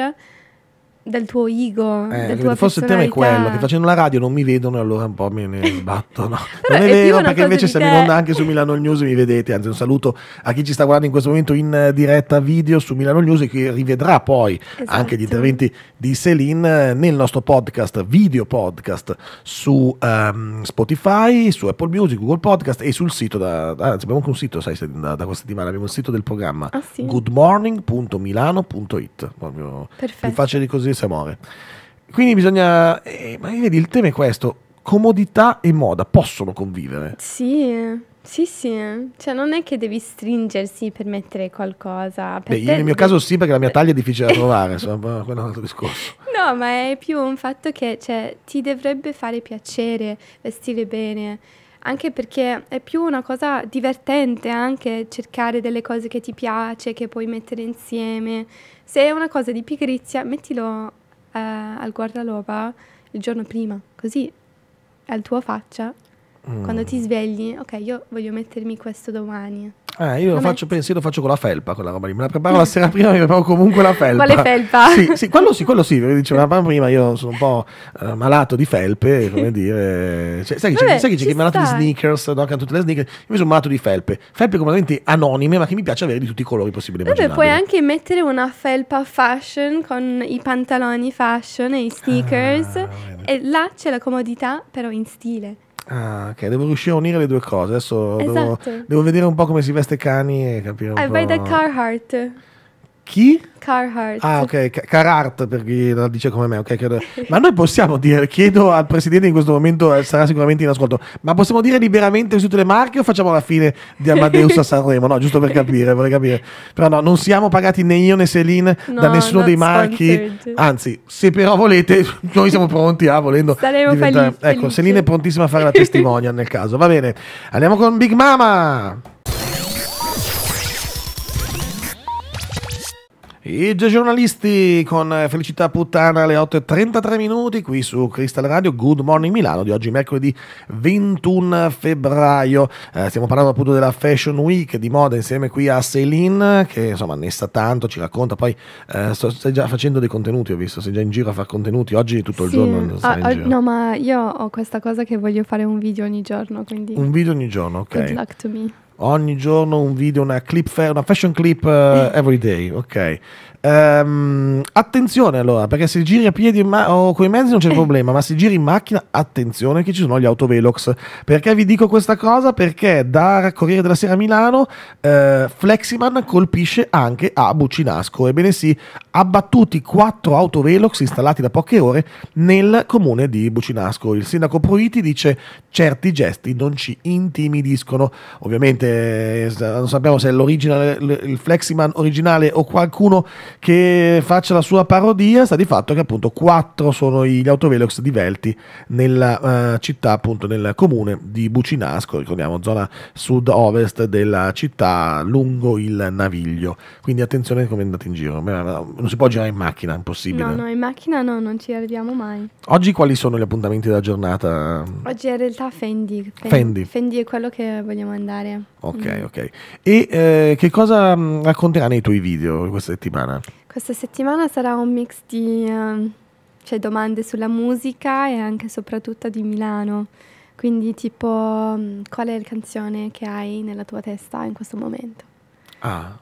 del tuo ego. Eh, del forse il tema è quello, che facendo la radio non mi vedono e allora un po' me ne sbattono. Non è, vero, perché invece se mi onda anche su Milano News mi vedete, anzi un saluto a chi ci sta guardando in questo momento in diretta video su Milano News e che rivedrà poi esatto. anche gli interventi di Celine eh, nel nostro podcast, video podcast su um, Spotify, su Apple Music, Google Podcast e sul sito, da, anzi abbiamo anche un sito, sai, da, da questa settimana abbiamo il sito del programma ah, sì. goodmorning.milano.it. Perfetto. Più facile così se muore. Quindi bisogna... Eh, ma vedi, il tema è questo. Comodità e moda possono convivere. Sì. Sì, sì, cioè non è che devi stringersi per mettere qualcosa. Per Beh, io nel mio caso sì, perché la mia taglia è difficile da trovare, insomma, quello è un altro discorso. No, ma è più un fatto che cioè, ti dovrebbe fare piacere vestire bene, anche perché è più una cosa divertente anche cercare delle cose che ti piace, che puoi mettere insieme. Se è una cosa di pigrizia, mettilo eh, al guardaroba il giorno prima, così è al tuo faccia Mm. Quando ti svegli, ok, io voglio mettermi questo domani. Eh, io lo, faccio, penso, io lo faccio con la felpa, quella roba lì. Me la preparo la sera prima, mi preparo comunque la felpa. Quale felpa? Sì, sì quello sì, quello sì, perché diceva prima, io sono un po' uh, malato di felpe, come dire. Cioè, sai che Vabbè, c'è, chi è malato di sneakers, no? Che tutte le sneakers. Io sono malato di felpe. Felpe completamente anonime, ma che mi piace avere di tutti i colori possibili. Vabbè, puoi anche mettere una felpa fashion con i pantaloni fashion e i sneakers. Ah, e là c'è la comodità, però in stile. Ah, ok, devo riuscire a unire le due cose. Adesso esatto. devo, devo, vedere un po' come si veste Cani e capire un eh, po'. Vai da Carhartt. Chi? Carhartt. Ah, ok, Carhartt per chi la dice come me, ok, credo. Ma noi possiamo dire, chiedo al presidente in questo momento, eh, sarà sicuramente in ascolto, ma possiamo dire liberamente su tutte le marche o facciamo la fine di Amadeus a Sanremo? No, giusto per capire, vorrei capire. Però no, non siamo pagati né io né Celine no, da nessuno dei marchi, sponsored. anzi, se però volete, noi siamo pronti a, ah, volendo, Saremo diventare... Felice. Ecco, Celine è prontissima a fare la testimonial nel caso, va bene. Andiamo con Big Mama! I due giornalisti con eh, Felicità Puttana alle 8.33 minuti qui su Crystal Radio Good Morning Milano di oggi mercoledì 21 febbraio. Eh, stiamo parlando appunto della Fashion Week di moda insieme qui a Céline che insomma ne sa tanto, ci racconta poi eh, sto, stai già facendo dei contenuti ho visto, sei già in giro a fare contenuti oggi tutto il sì, giorno. Ho, ho, ah, ah, no ma io ho questa cosa che voglio fare un video ogni giorno quindi... Un video ogni giorno, ok. Good luck to me ogni giorno un video, una clip, una fashion clip uh, every day, ok. Um, attenzione allora, perché se giri a piedi ma- o con i mezzi non c'è problema, ma se giri in macchina, attenzione che ci sono gli autovelox. Perché vi dico questa cosa? Perché da Corriere della Sera a Milano, eh, Fleximan colpisce anche a Bucinasco. Ebbene sì, abbattuti quattro autovelox installati da poche ore nel comune di Bucinasco. Il sindaco Pruiti dice certi gesti non ci intimidiscono. Ovviamente eh, non sappiamo se è il Fleximan originale o qualcuno che faccia la sua parodia sta di fatto che appunto quattro sono gli autovelox divelti nella uh, città, appunto nel comune di Bucinasco, ricordiamo zona sud-ovest della città lungo il Naviglio. Quindi attenzione come andate in giro, non si può girare in macchina, impossibile. No, no, in macchina no, non ci arriviamo mai. Oggi quali sono gli appuntamenti della giornata? Oggi in realtà Fendi. Fendi, Fendi è quello che vogliamo andare. Ok, mm. ok. E eh, che cosa mm, racconterà nei tuoi video questa settimana? Questa settimana sarà un mix di uh, cioè domande sulla musica e anche soprattutto di Milano. Quindi tipo mm, qual è la canzone che hai nella tua testa in questo momento? Ah,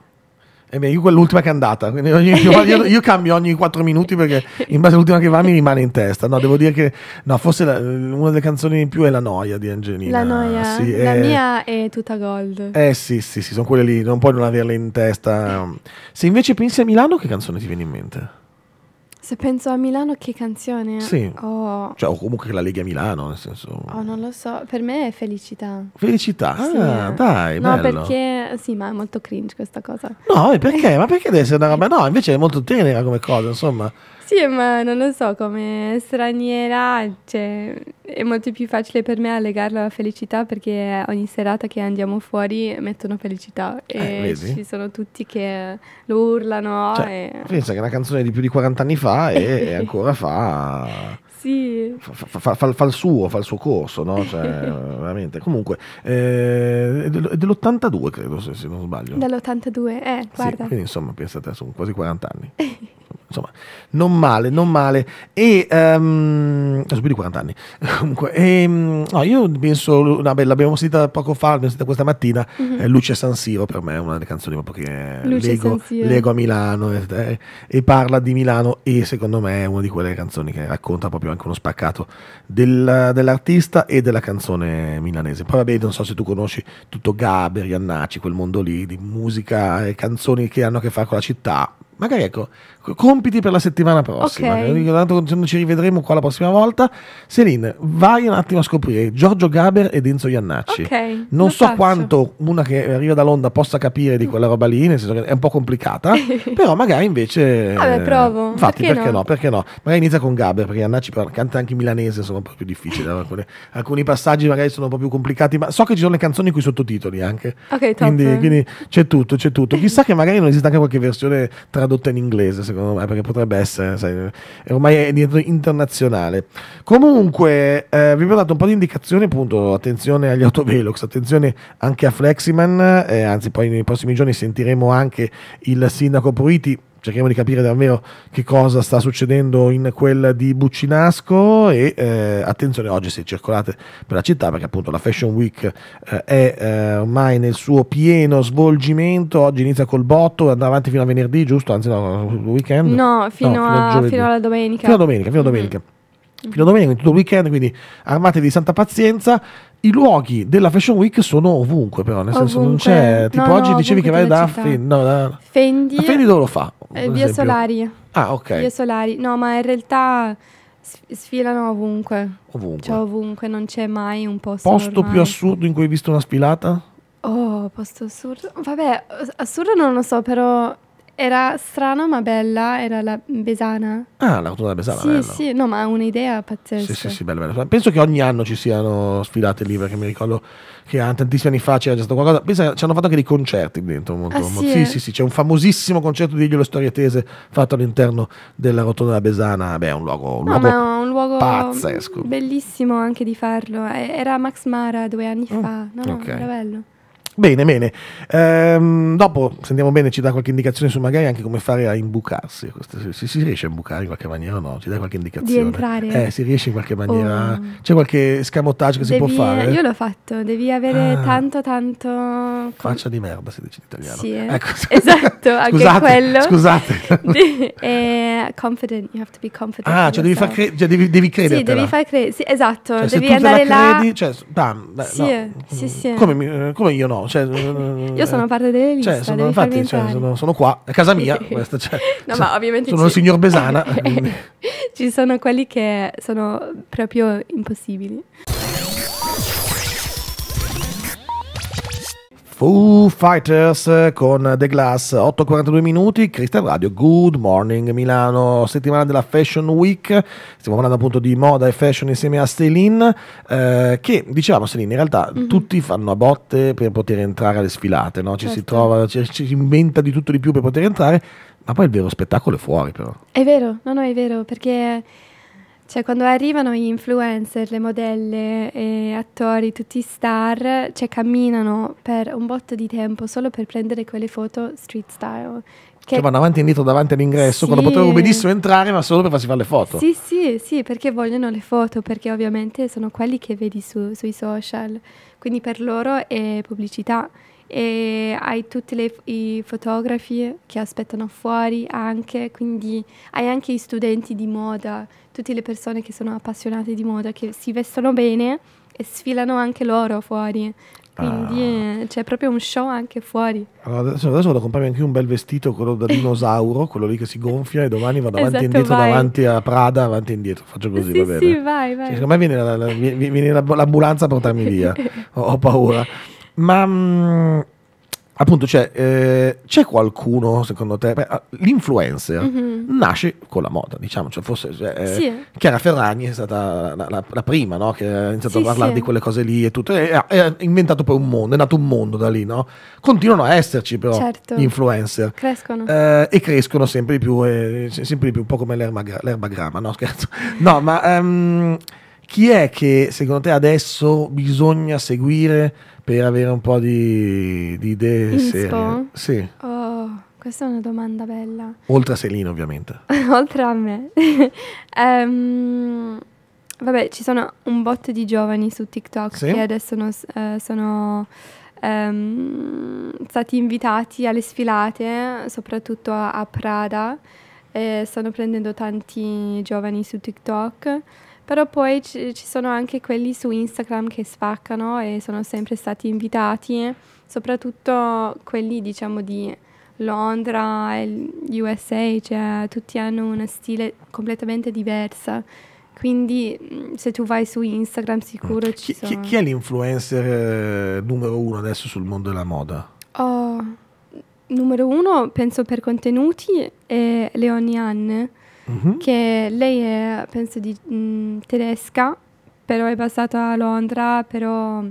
e eh beh, io quell'ultima che è andata, ogni, io, io, io, cambio ogni 4 minuti perché in base all'ultima che va mi rimane in testa. No, devo dire che no, forse la, una delle canzoni in più è La Noia di Angelina. La Noia, sì, la è, mia è tutta gold. Eh sì, sì, sì, sono quelle lì, non puoi non averle in testa. Se invece pensi a Milano, che canzone ti viene in mente? Se penso a Milano, che canzone? Sì. Oh. Cioè, o comunque la Lega Milano, nel senso. Oh, non lo so. Per me è felicità. Felicità? Sì. Ah, dai. No, bello. perché. Sì, ma è molto cringe questa cosa. No, perché? ma perché deve essere una eh. roba? No, invece è molto tenera come cosa, insomma. Sì, ma non lo so, come straniera cioè, è molto più facile per me allegarlo alla felicità perché ogni serata che andiamo fuori mettono felicità e eh, ci sono tutti che lo urlano. Cioè, e... Pensa che è una canzone di più di 40 anni fa e ancora fa... Sì. Fa, fa, fa, fa, il suo, fa il suo corso, no? Cioè, veramente. Comunque, eh, è dell'82 credo, se, non sbaglio. Dall'82, eh, guarda. Sì, quindi insomma, pensate, sono quasi 40 anni. insomma, non male, non male. E um, ehm, ho più di 40 anni. Comunque, e, ehm, no, io penso, vabbè, l'abbiamo sentita poco fa, l'abbiamo sentita questa mattina. Mm-hmm. Eh, Luce San Siro per me è una delle canzoni proprio che lego, lego, a Milano eh, eh, e parla di Milano. E secondo me è una di quelle canzoni che racconta proprio anche uno spaccato del, dell'artista e della canzone milanese. Poi, vabbè, non so se tu conosci tutto Gaber, Iannacci, quel mondo lì di musica e canzoni che hanno a che fare con la città magari ecco, compiti per la settimana prossima. Okay. Tanto ci rivedremo qua la prossima volta. Selin, vai un attimo a scoprire Giorgio Gaber ed Enzo Iannacci. Okay, non so faccio. quanto una che arriva da Londra possa capire di quella roba lì, nel senso che è un po' complicata, però magari invece... Vabbè, provo. Infatti, perché, perché no? no? Perché no? Magari inizia con Gaber, perché Iannacci però, canta anche in milanese, sono un po' più difficili. alcuni, alcuni, passaggi magari sono un po' più complicati, ma so che ci sono le canzoni con i sottotitoli anche. Ok, top. Quindi, quindi c'è tutto, c'è tutto. Chissà che magari non esiste anche qualche versione tra tradotta in inglese, secondo me, perché potrebbe essere, sai, ormai è diventato internazionale. Comunque, eh, vi ho dato un po' di indicazioni, appunto, attenzione agli autovelox, attenzione anche a Fleximan, eh, anzi poi nei prossimi giorni sentiremo anche il sindaco Puriti cerchiamo di capire davvero che cosa sta succedendo in quella di Buccinasco e eh, attenzione oggi se circolate per la città perché appunto la Fashion Week eh, è eh, ormai nel suo pieno svolgimento, oggi inizia col botto, andrà avanti fino a venerdì giusto? Anzi no, weekend? No, fino, no, fino, a, fino alla domenica. Fino a domenica, fino a mm-hmm. domenica. Mm-hmm fino a domenica, in tutto il weekend, quindi armate di santa pazienza. I luoghi della Fashion Week sono ovunque, però, nel ovunque. senso non c'è. Tipo no, oggi no, dicevi che vai da, F- no, da Fendi. A Fendi dove lo fa? Eh, via esempio. Solari. Ah, ok. Via Solari. No, ma in realtà sfilano ovunque. Ovunque. Cioè, ovunque, non c'è mai un posto. Posto ormai. più assurdo in cui hai visto una sfilata? Oh, posto assurdo. Vabbè, assurdo non lo so, però era strana ma bella, era la Besana. Ah, la Rotonda della Besana. Sì, bello. sì, no, ma ha un'idea pazzesca. Sì, sì, sì, bella, bello. Penso che ogni anno ci siano sfilate lì, perché mi ricordo che tantissimi anni fa c'era già stato qualcosa. Penso ci hanno fatto anche dei concerti dentro. Molto, ah, molto. Sì, sì, eh. sì, sì, c'è un famosissimo concerto di Glielo Storie Tese fatto all'interno della rotonda della Besana. Beh, è un luogo, un no, luogo, ma un luogo pazzesco. Bellissimo anche di farlo. Era Max Mara due anni oh, fa. No, no, okay. era bello. Bene, bene. Ehm, dopo, se andiamo bene, ci dà qualche indicazione su magari anche come fare a imbucarsi. Si, si riesce a imbucare in qualche maniera o no? Ci dà qualche indicazione? Di entrare? Eh, si riesce in qualche maniera. Oh. C'è qualche scamottaggio che devi, si può fare? Io l'ho fatto, devi avere ah. tanto, tanto... Faccia di merda, si dice in italiano. Sì, eh. ecco. Esatto, anche scusate, quello. Scusate. De- eh, confident, you have to be confident. Ah, cioè devi, cre- cioè devi, devi credere. Sì, devi far credere, sì, esatto. Cioè, devi andare credi, là. Cioè, bam, beh, sì, no. sì, sì. Come, come io no? cioè, io eh, sono parte dell'elite. Cioè, sono, infatti, cioè, sono, sono, qua, è casa mia. Questa, cioè, no, ma ovviamente sono ci... il signor Besana. ci sono quelli che sono proprio impossibili. Foo Fighters con The Glass, 8.42 minuti, Cristian Radio, Good Morning Milano, settimana della Fashion Week, stiamo parlando appunto di moda e fashion insieme a Céline, eh, che dicevamo Céline in realtà mm-hmm. tutti fanno a botte per poter entrare alle sfilate, no? ci certo. si trova, ci, ci si inventa di tutto di più per poter entrare, ma poi il vero spettacolo è fuori però. È vero, no no è vero, perché cioè, quando arrivano gli influencer, le modelle, gli attori, tutti star, cioè camminano per un botto di tempo solo per prendere quelle foto street style. Che, che cioè, vanno avanti e indietro davanti all'ingresso, sì. quando potevano benissimo entrare, ma solo per farsi fare le foto. Sì, sì, sì, perché vogliono le foto, perché ovviamente sono quelli che vedi su, sui social. Quindi per loro è pubblicità e hai tutti i fotografi che aspettano fuori anche, quindi hai anche i studenti di moda, tutte le persone che sono appassionate di moda, che si vestono bene e sfilano anche loro fuori. Quindi ah. Eh, c'è proprio un show anche fuori. Allora adesso, adesso vado a comprarmi anche un bel vestito, quello da dinosauro, quello lì che si gonfia e domani vado avanti esatto, e indietro, vai. davanti a Prada, avanti e indietro. Faccio così, sì, va bene. Sì, vai, vai. Cioè, secondo me viene, la, la, viene l'ambulanza a portarmi via. ho, ho paura. Ma mh, mm, appunto, cioè, eh, c'è qualcuno, secondo te, beh, ah, l'influencer mm-hmm. nasce con la moda, diciamo, cioè, forse cioè, eh, sì. Chiara Ferragni è stata la, la, la prima no? che ha iniziato sì, a parlare sì. di quelle cose lì e tutto, e ha inventato poi un mondo, è nato un mondo da lì, no? Continuano a esserci però certo. gli influencer. Crescono. Eh, e crescono sempre di più, eh, sempre di più, un po' come l'erba, l'erba grama, no scherzo. No, ma um, chi è che secondo te adesso bisogna seguire per avere un po' di, di idee Inspo? serie. Sì. Oh, questa è una domanda bella. Oltre a Selina, ovviamente. Oltre a me. um, vabbè, ci sono un botto di giovani su TikTok sì? che adesso no, eh, sono um, stati invitati alle sfilate, soprattutto a, a Prada. E stanno prendendo tanti giovani su TikTok però poi ci, ci sono anche quelli su Instagram che spaccano e sono sempre stati invitati, soprattutto quelli diciamo di Londra e USA, cioè tutti hanno uno stile completamente diverso. Quindi se tu vai su Instagram mm. sicuro mm. ci chi, sono... Chi è l'influencer eh, numero uno adesso sul mondo della moda? Oh, numero uno penso per contenuti è Leonie Anne mm-hmm. che lei è, penso, di, mh, mm, tedesca, però è passata a Londra, però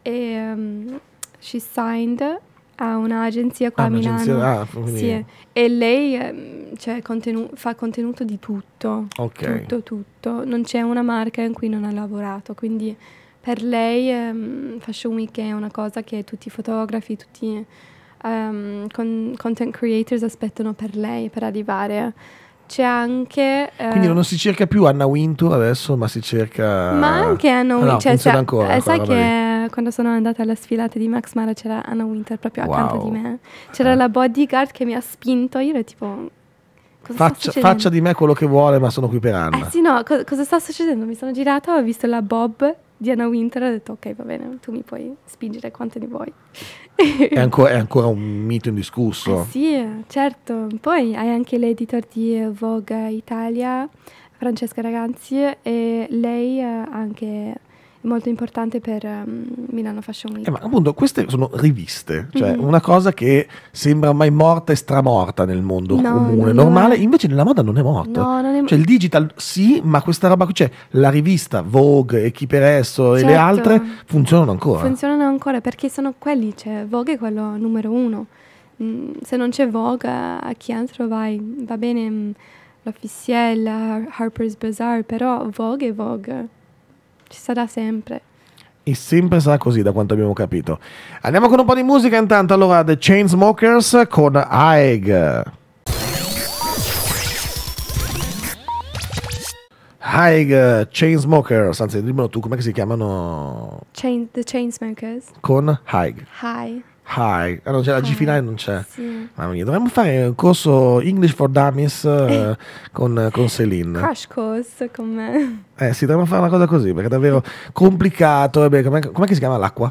è, um, she signed a un'agenzia qua ah, a Milano. Ah, sì. E lei eh, cioè, contenu- fa contenuto di tutto. Okay. Tutto, tutto. Non c'è una marca in cui non ha lavorato. Quindi per lei um, Fashion Week è una cosa che tutti i fotografi, tutti i um, ehm, con- content creators aspettano per lei per arrivare c'è anche. Eh... Quindi non si cerca più Anna Wintour adesso, ma si cerca. Ma anche Anna ah, Wintour. no, cioè, cioè, ancora, eh, ancora, sai che lì. quando sono andata alla sfilata di Max Mara c'era Anna Wintour proprio wow. accanto di me. C'era ah. la bodyguard che mi ha spinto. Io ero tipo. Faccia, faccia, di me quello che vuole, ma sono qui per eh Anna. Eh sì, no, co- cosa sta succedendo? Mi sono girata, ho visto la Bob Diana Winter ha detto ok va bene, tu mi puoi spingere quante ne vuoi. è, ancora, è, ancora, un mito indiscusso. Eh sì, eh, certo. Poi hai anche l'editor di eh, Vogue Italia, Francesca Raganzi, e lei ha anche molto importante per um, Milano Fashion Week. Eh, ma appunto queste sono riviste, cioè mm-hmm. una cosa che sembra mai morta e stramorta nel mondo no, comune, normale, è... invece nella moda non è morta. No, è... Cioè il digital sì, ma questa roba qui, cioè la rivista Vogue e chi per esso certo. e le certo. altre funzionano ancora. Funzionano ancora perché sono quelli, cioè Vogue è quello numero uno. Mm, se non c'è Vogue, a chi altro vai? Va bene mm, l'Officiel, Harper's Bazaar, però Vogue è Vogue ci sarà sempre. E sempre sarà così, da quanto abbiamo capito. Andiamo con un po' di musica intanto. Allora, The Chainsmokers con Haig. Haig Chainsmokers, anzi dimmelo tu, come si chiamano? Chain, the Chainsmokers. Con Haig. Haig. High. Ah, no, cioè, la G finale non c'è. Sì. Mamma mia, dovremmo fare un corso English for Dummies eh, con, con Celine. Crash course con me. Eh sì, dovremmo fare una cosa così perché è davvero complicato. Com'è, com'è si chiama l'acqua?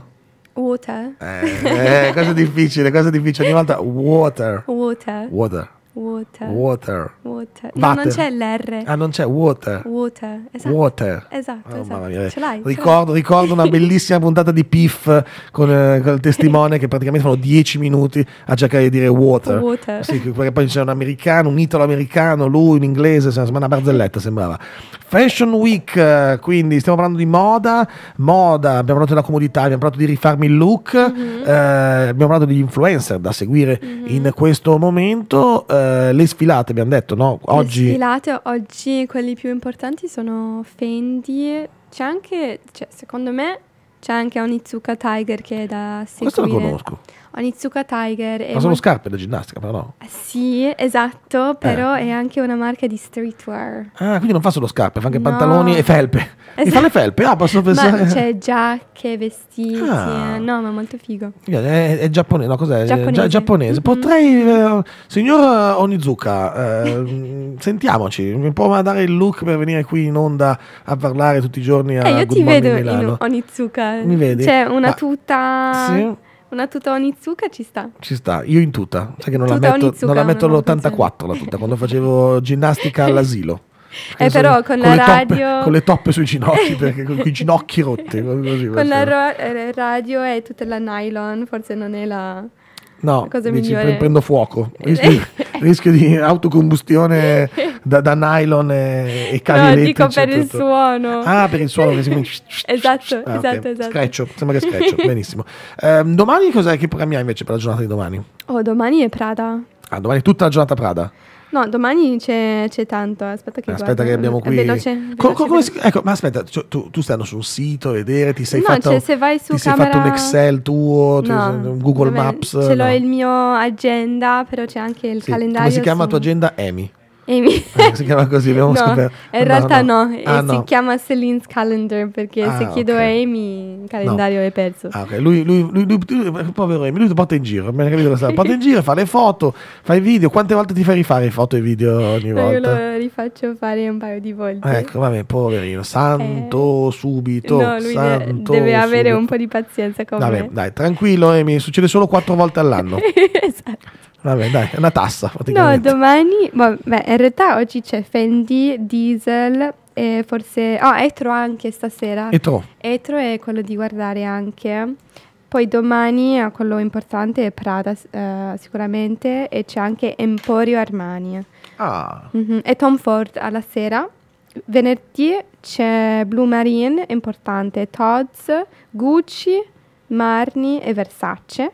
Water. Eh, eh, cosa difficile, cosa difficile. Ogni volta water. Water. Water. Water. Water. water. No, non c'è l'R. Ah, non c'è water. Water. Esatto. Water. Esatto. Oh, esatto. Mia, ce l'hai. Ricordo, ricordo una bellissima puntata di PIF con, eh, con il testimone che praticamente fanno 10 minuti a cercare di dire water. Water. Sì, perché poi c'è un americano, un italo-americano, lui, un inglese, insomma, una barzelletta sembrava. Fashion Week, eh, quindi stiamo parlando di moda, moda, abbiamo parlato della comodità, abbiamo parlato di rifarmi il look, mm-hmm. eh, abbiamo parlato degli influencer da seguire mm-hmm. in questo momento. Eh, eh, le sfilate abbiamo detto, no? Oggi... Le sfilate oggi, quelli più importanti sono Fendi, c'è anche, cioè, secondo me, c'è anche Onizuka Tiger che è da seguire. Questo lo conosco. Onitsuka Tiger. Ma sono scarpe da ginnastica, però no? Eh, sì, esatto, eh. però eh. è anche una marca di streetwear. Ah, quindi non fa solo scarpe, fa anche no. pantaloni e felpe. Esatto. Mi fa le felpe? Ah, posso pensare. Ma c'è giacche, vestiti, ah. Eh, no, ma è molto figo. È, è giapponese, no, cos'è? Giapponese. Gia giapponese. Mm -hmm. Potrei, eh, signor Onizuka, eh, sentiamoci, mi può dare il look per venire qui in onda a parlare tutti i giorni a eh, io Good ti Morning vedo Milano. in Onizuka. Mi vedi? C'è una ma, tuta... Sì una tuta Onizuka ci sta. Ci sta, io in tuta, sai che non tuta la metto, Onizuka, non la metto all'84 la tuta, quando facevo ginnastica all'asilo. Eh però con, con la radio... Toppe, con le toppe sui ginocchi, perché con i ginocchi rotti. Così con la ro- eh, radio e tutta la nylon, forse non è la... No, la dici, prendo fuoco, rischio, rischio di autocombustione da, da nylon e, e cavi No, elettrici dico per il suono. Ah, per il suono Esatto, ah, esatto, okay. esatto. esatto. Screccio, sembra che screccio, benissimo. Eh, domani cos'è che programmi hai invece per la giornata di domani? Oh, domani è Prada. Ah, domani tutta la giornata Prada? No, domani c'è, c'è tanto. Eh, aspetta che, aspetta che abbiamo qui. Veloce, veloce, co- co- veloce. Si, ecco, ma aspetta, cioè, tu, tu, stai andando su un sito a vedere, ti sei, no, fatto, cioè, se vai su ti camera... sei fatto un Excel tuo, no, Google Maps. Ce l'ho il mio agenda, però c'è anche il sì, calendario. Come si chiama la su... tua agenda? Amy. Mi... Eh, si chiama così, abbiamo no, scoperto. In no, realtà no, no. Ah, si chiama Celine's Calendar perché ah, se chiedo okay. a Amy il calendario è perso. Ah, okay. lui, lui, lui, lui, povero Amy, lui ti porta in giro, porta in giro, fa le foto, fa i video. Quante volte ti fai rifare foto e video ogni volta? Io lo rifaccio fare un paio di volte. Ecco, vabbè, poverino, santo eh, subito. No, lui santo, deve avere subito. un po' di pazienza con vabbè, me. Dai, tranquillo Amy, succede solo quattro volte all'anno. esatto. Vabbè, dai, è una tassa. No, domani, vabbè, in realtà oggi c'è Fendi, Diesel e forse... Ah, oh, Etro anche stasera. Etro. Etro è quello di guardare anche. Poi domani quello importante è Prada eh, sicuramente e c'è anche Emporio Armani. Ah. Mm-hmm. E Tom Ford alla sera. Venerdì c'è Blue Marine, importante, Todd's, Gucci, Marni e Versace.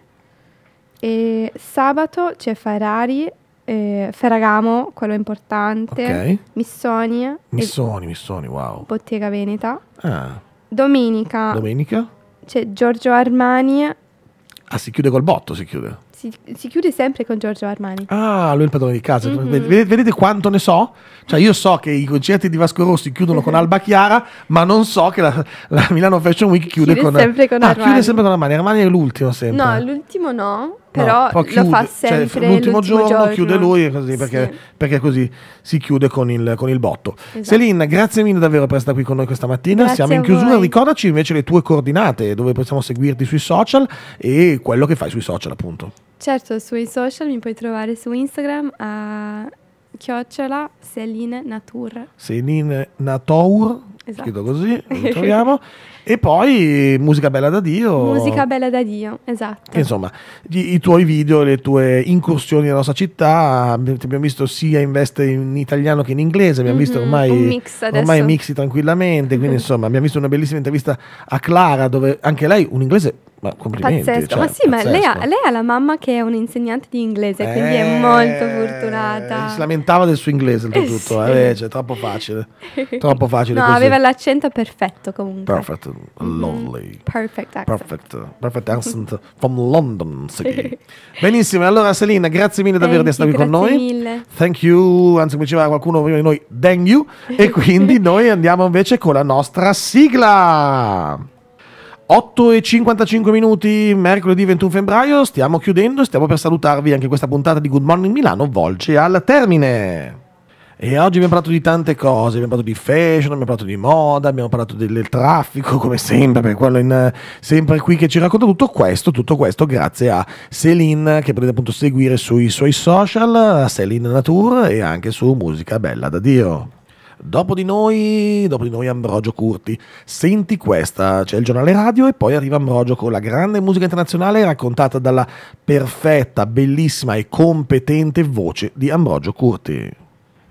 E sabato c'è Ferrari, eh, Ferragamo, quello importante, Ok. Missoni, Missoni, Missoni, wow. Bottega Veneta. Ah, Domenica domenica? c'è Giorgio Armani, Ah, si chiude col botto, si chiude. si, si chiude sempre con Giorgio Armani. Ah, lui è il padrone di casa. Mhm. Vedete, vedete quanto ne so? Cioè, io so che i concerti di Vasco Rossi chiudono con Alba Chiara, ma non so che la, la Milano Fashion Week chiude, Chiude con. sempre con ah, Armani. chiude sempre con Armani. Armani è l'ultimo sempre. No, l'ultimo no, però no, chiude, fa cioè, sempre cioè, l'ultimo, l'ultimo giorno, giorno, chiude lui così, perché, sì. perché, così si chiude con il, con il botto esatto. grazie mille davvero per essere qui con noi questa mattina grazie siamo in chiusura voi. ricordaci invece le tue coordinate dove possiamo seguirti sui social e quello che fai sui social appunto certo sui social mi puoi trovare su Instagram a chiocciola Selin Natur. Selin Natur, esatto. Chiedo così, lo troviamo. e poi Musica Bella da Dio. Musica Bella da Dio, esatto. Insomma, i, i tuoi video, le tue incursioni nella nostra città, ti abbiamo visto sia in veste in italiano che in inglese, abbiamo mm-hmm, visto ormai, mix ormai mixi tranquillamente, quindi insomma abbiamo visto una bellissima intervista a Clara dove anche lei un inglese ma complimenti. Pazzesco. Cioè, ma sì, pazzesco. ma lei ha, lei ha, la mamma che è un'insegnante di inglese, quindi eh, è molto eh, fortunata. Si lamentava del suo inglese, tutto, eh, sì. Eh, cioè, troppo facile. troppo facile. No, così. aveva l'accento perfetto comunque. Perfect, mm-hmm. lovely. Perfect accent. Perfect, perfect accent from London City. Benissimo, allora Selina, grazie mille davvero di essere qui con noi. Grazie Mille. Thank you, anzi come diceva qualcuno prima di noi, thank you. E quindi noi andiamo invece con la nostra sigla. 8 e 55 minuti, mercoledì 21 febbraio, stiamo chiudendo, e stiamo per salutarvi anche questa puntata di Good Morning Milano volge al termine. E oggi abbiamo parlato di tante cose, abbiamo parlato di fashion, abbiamo parlato di moda, abbiamo parlato del traffico come sempre, per quello in, sempre qui che ci racconta tutto questo, tutto questo grazie a Celine che potete appunto seguire sui suoi social, Celine Natur e anche su Musica Bella da Dio. Dopo di noi, dopo di noi Ambrogio Curti. Senti questa, c'è il giornale radio e poi arriva Ambrogio con la grande musica internazionale raccontata dalla perfetta, bellissima e competente voce di Ambrogio Curti.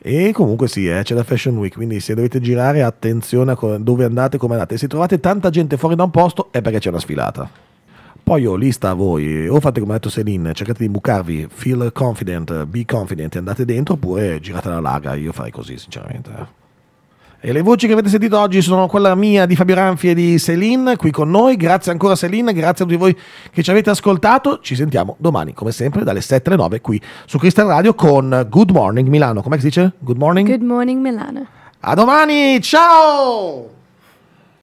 E comunque sì, eh, c'è la Fashion Week, quindi se dovete girare attenzione a dove andate, come andate. Se trovate tanta gente fuori da un posto è perché c'è una sfilata. Poi ho oh, lista a voi, o fate come ha detto Selin, cercate di bucarvi, feel confident, be confident e andate dentro oppure girate la larga, io farei così sinceramente. Eh. E le voci che avete sentito oggi sono quella mia di Fabio Ranfi e di Celine qui con noi. Grazie ancora Celine, grazie a tutti voi che ci avete ascoltato. Ci sentiamo domani, come sempre, dalle 7 alle 9 qui su Crystal Radio con Good Morning Milano. Come si dice? Good Morning? Good Morning Milano. A domani, ciao!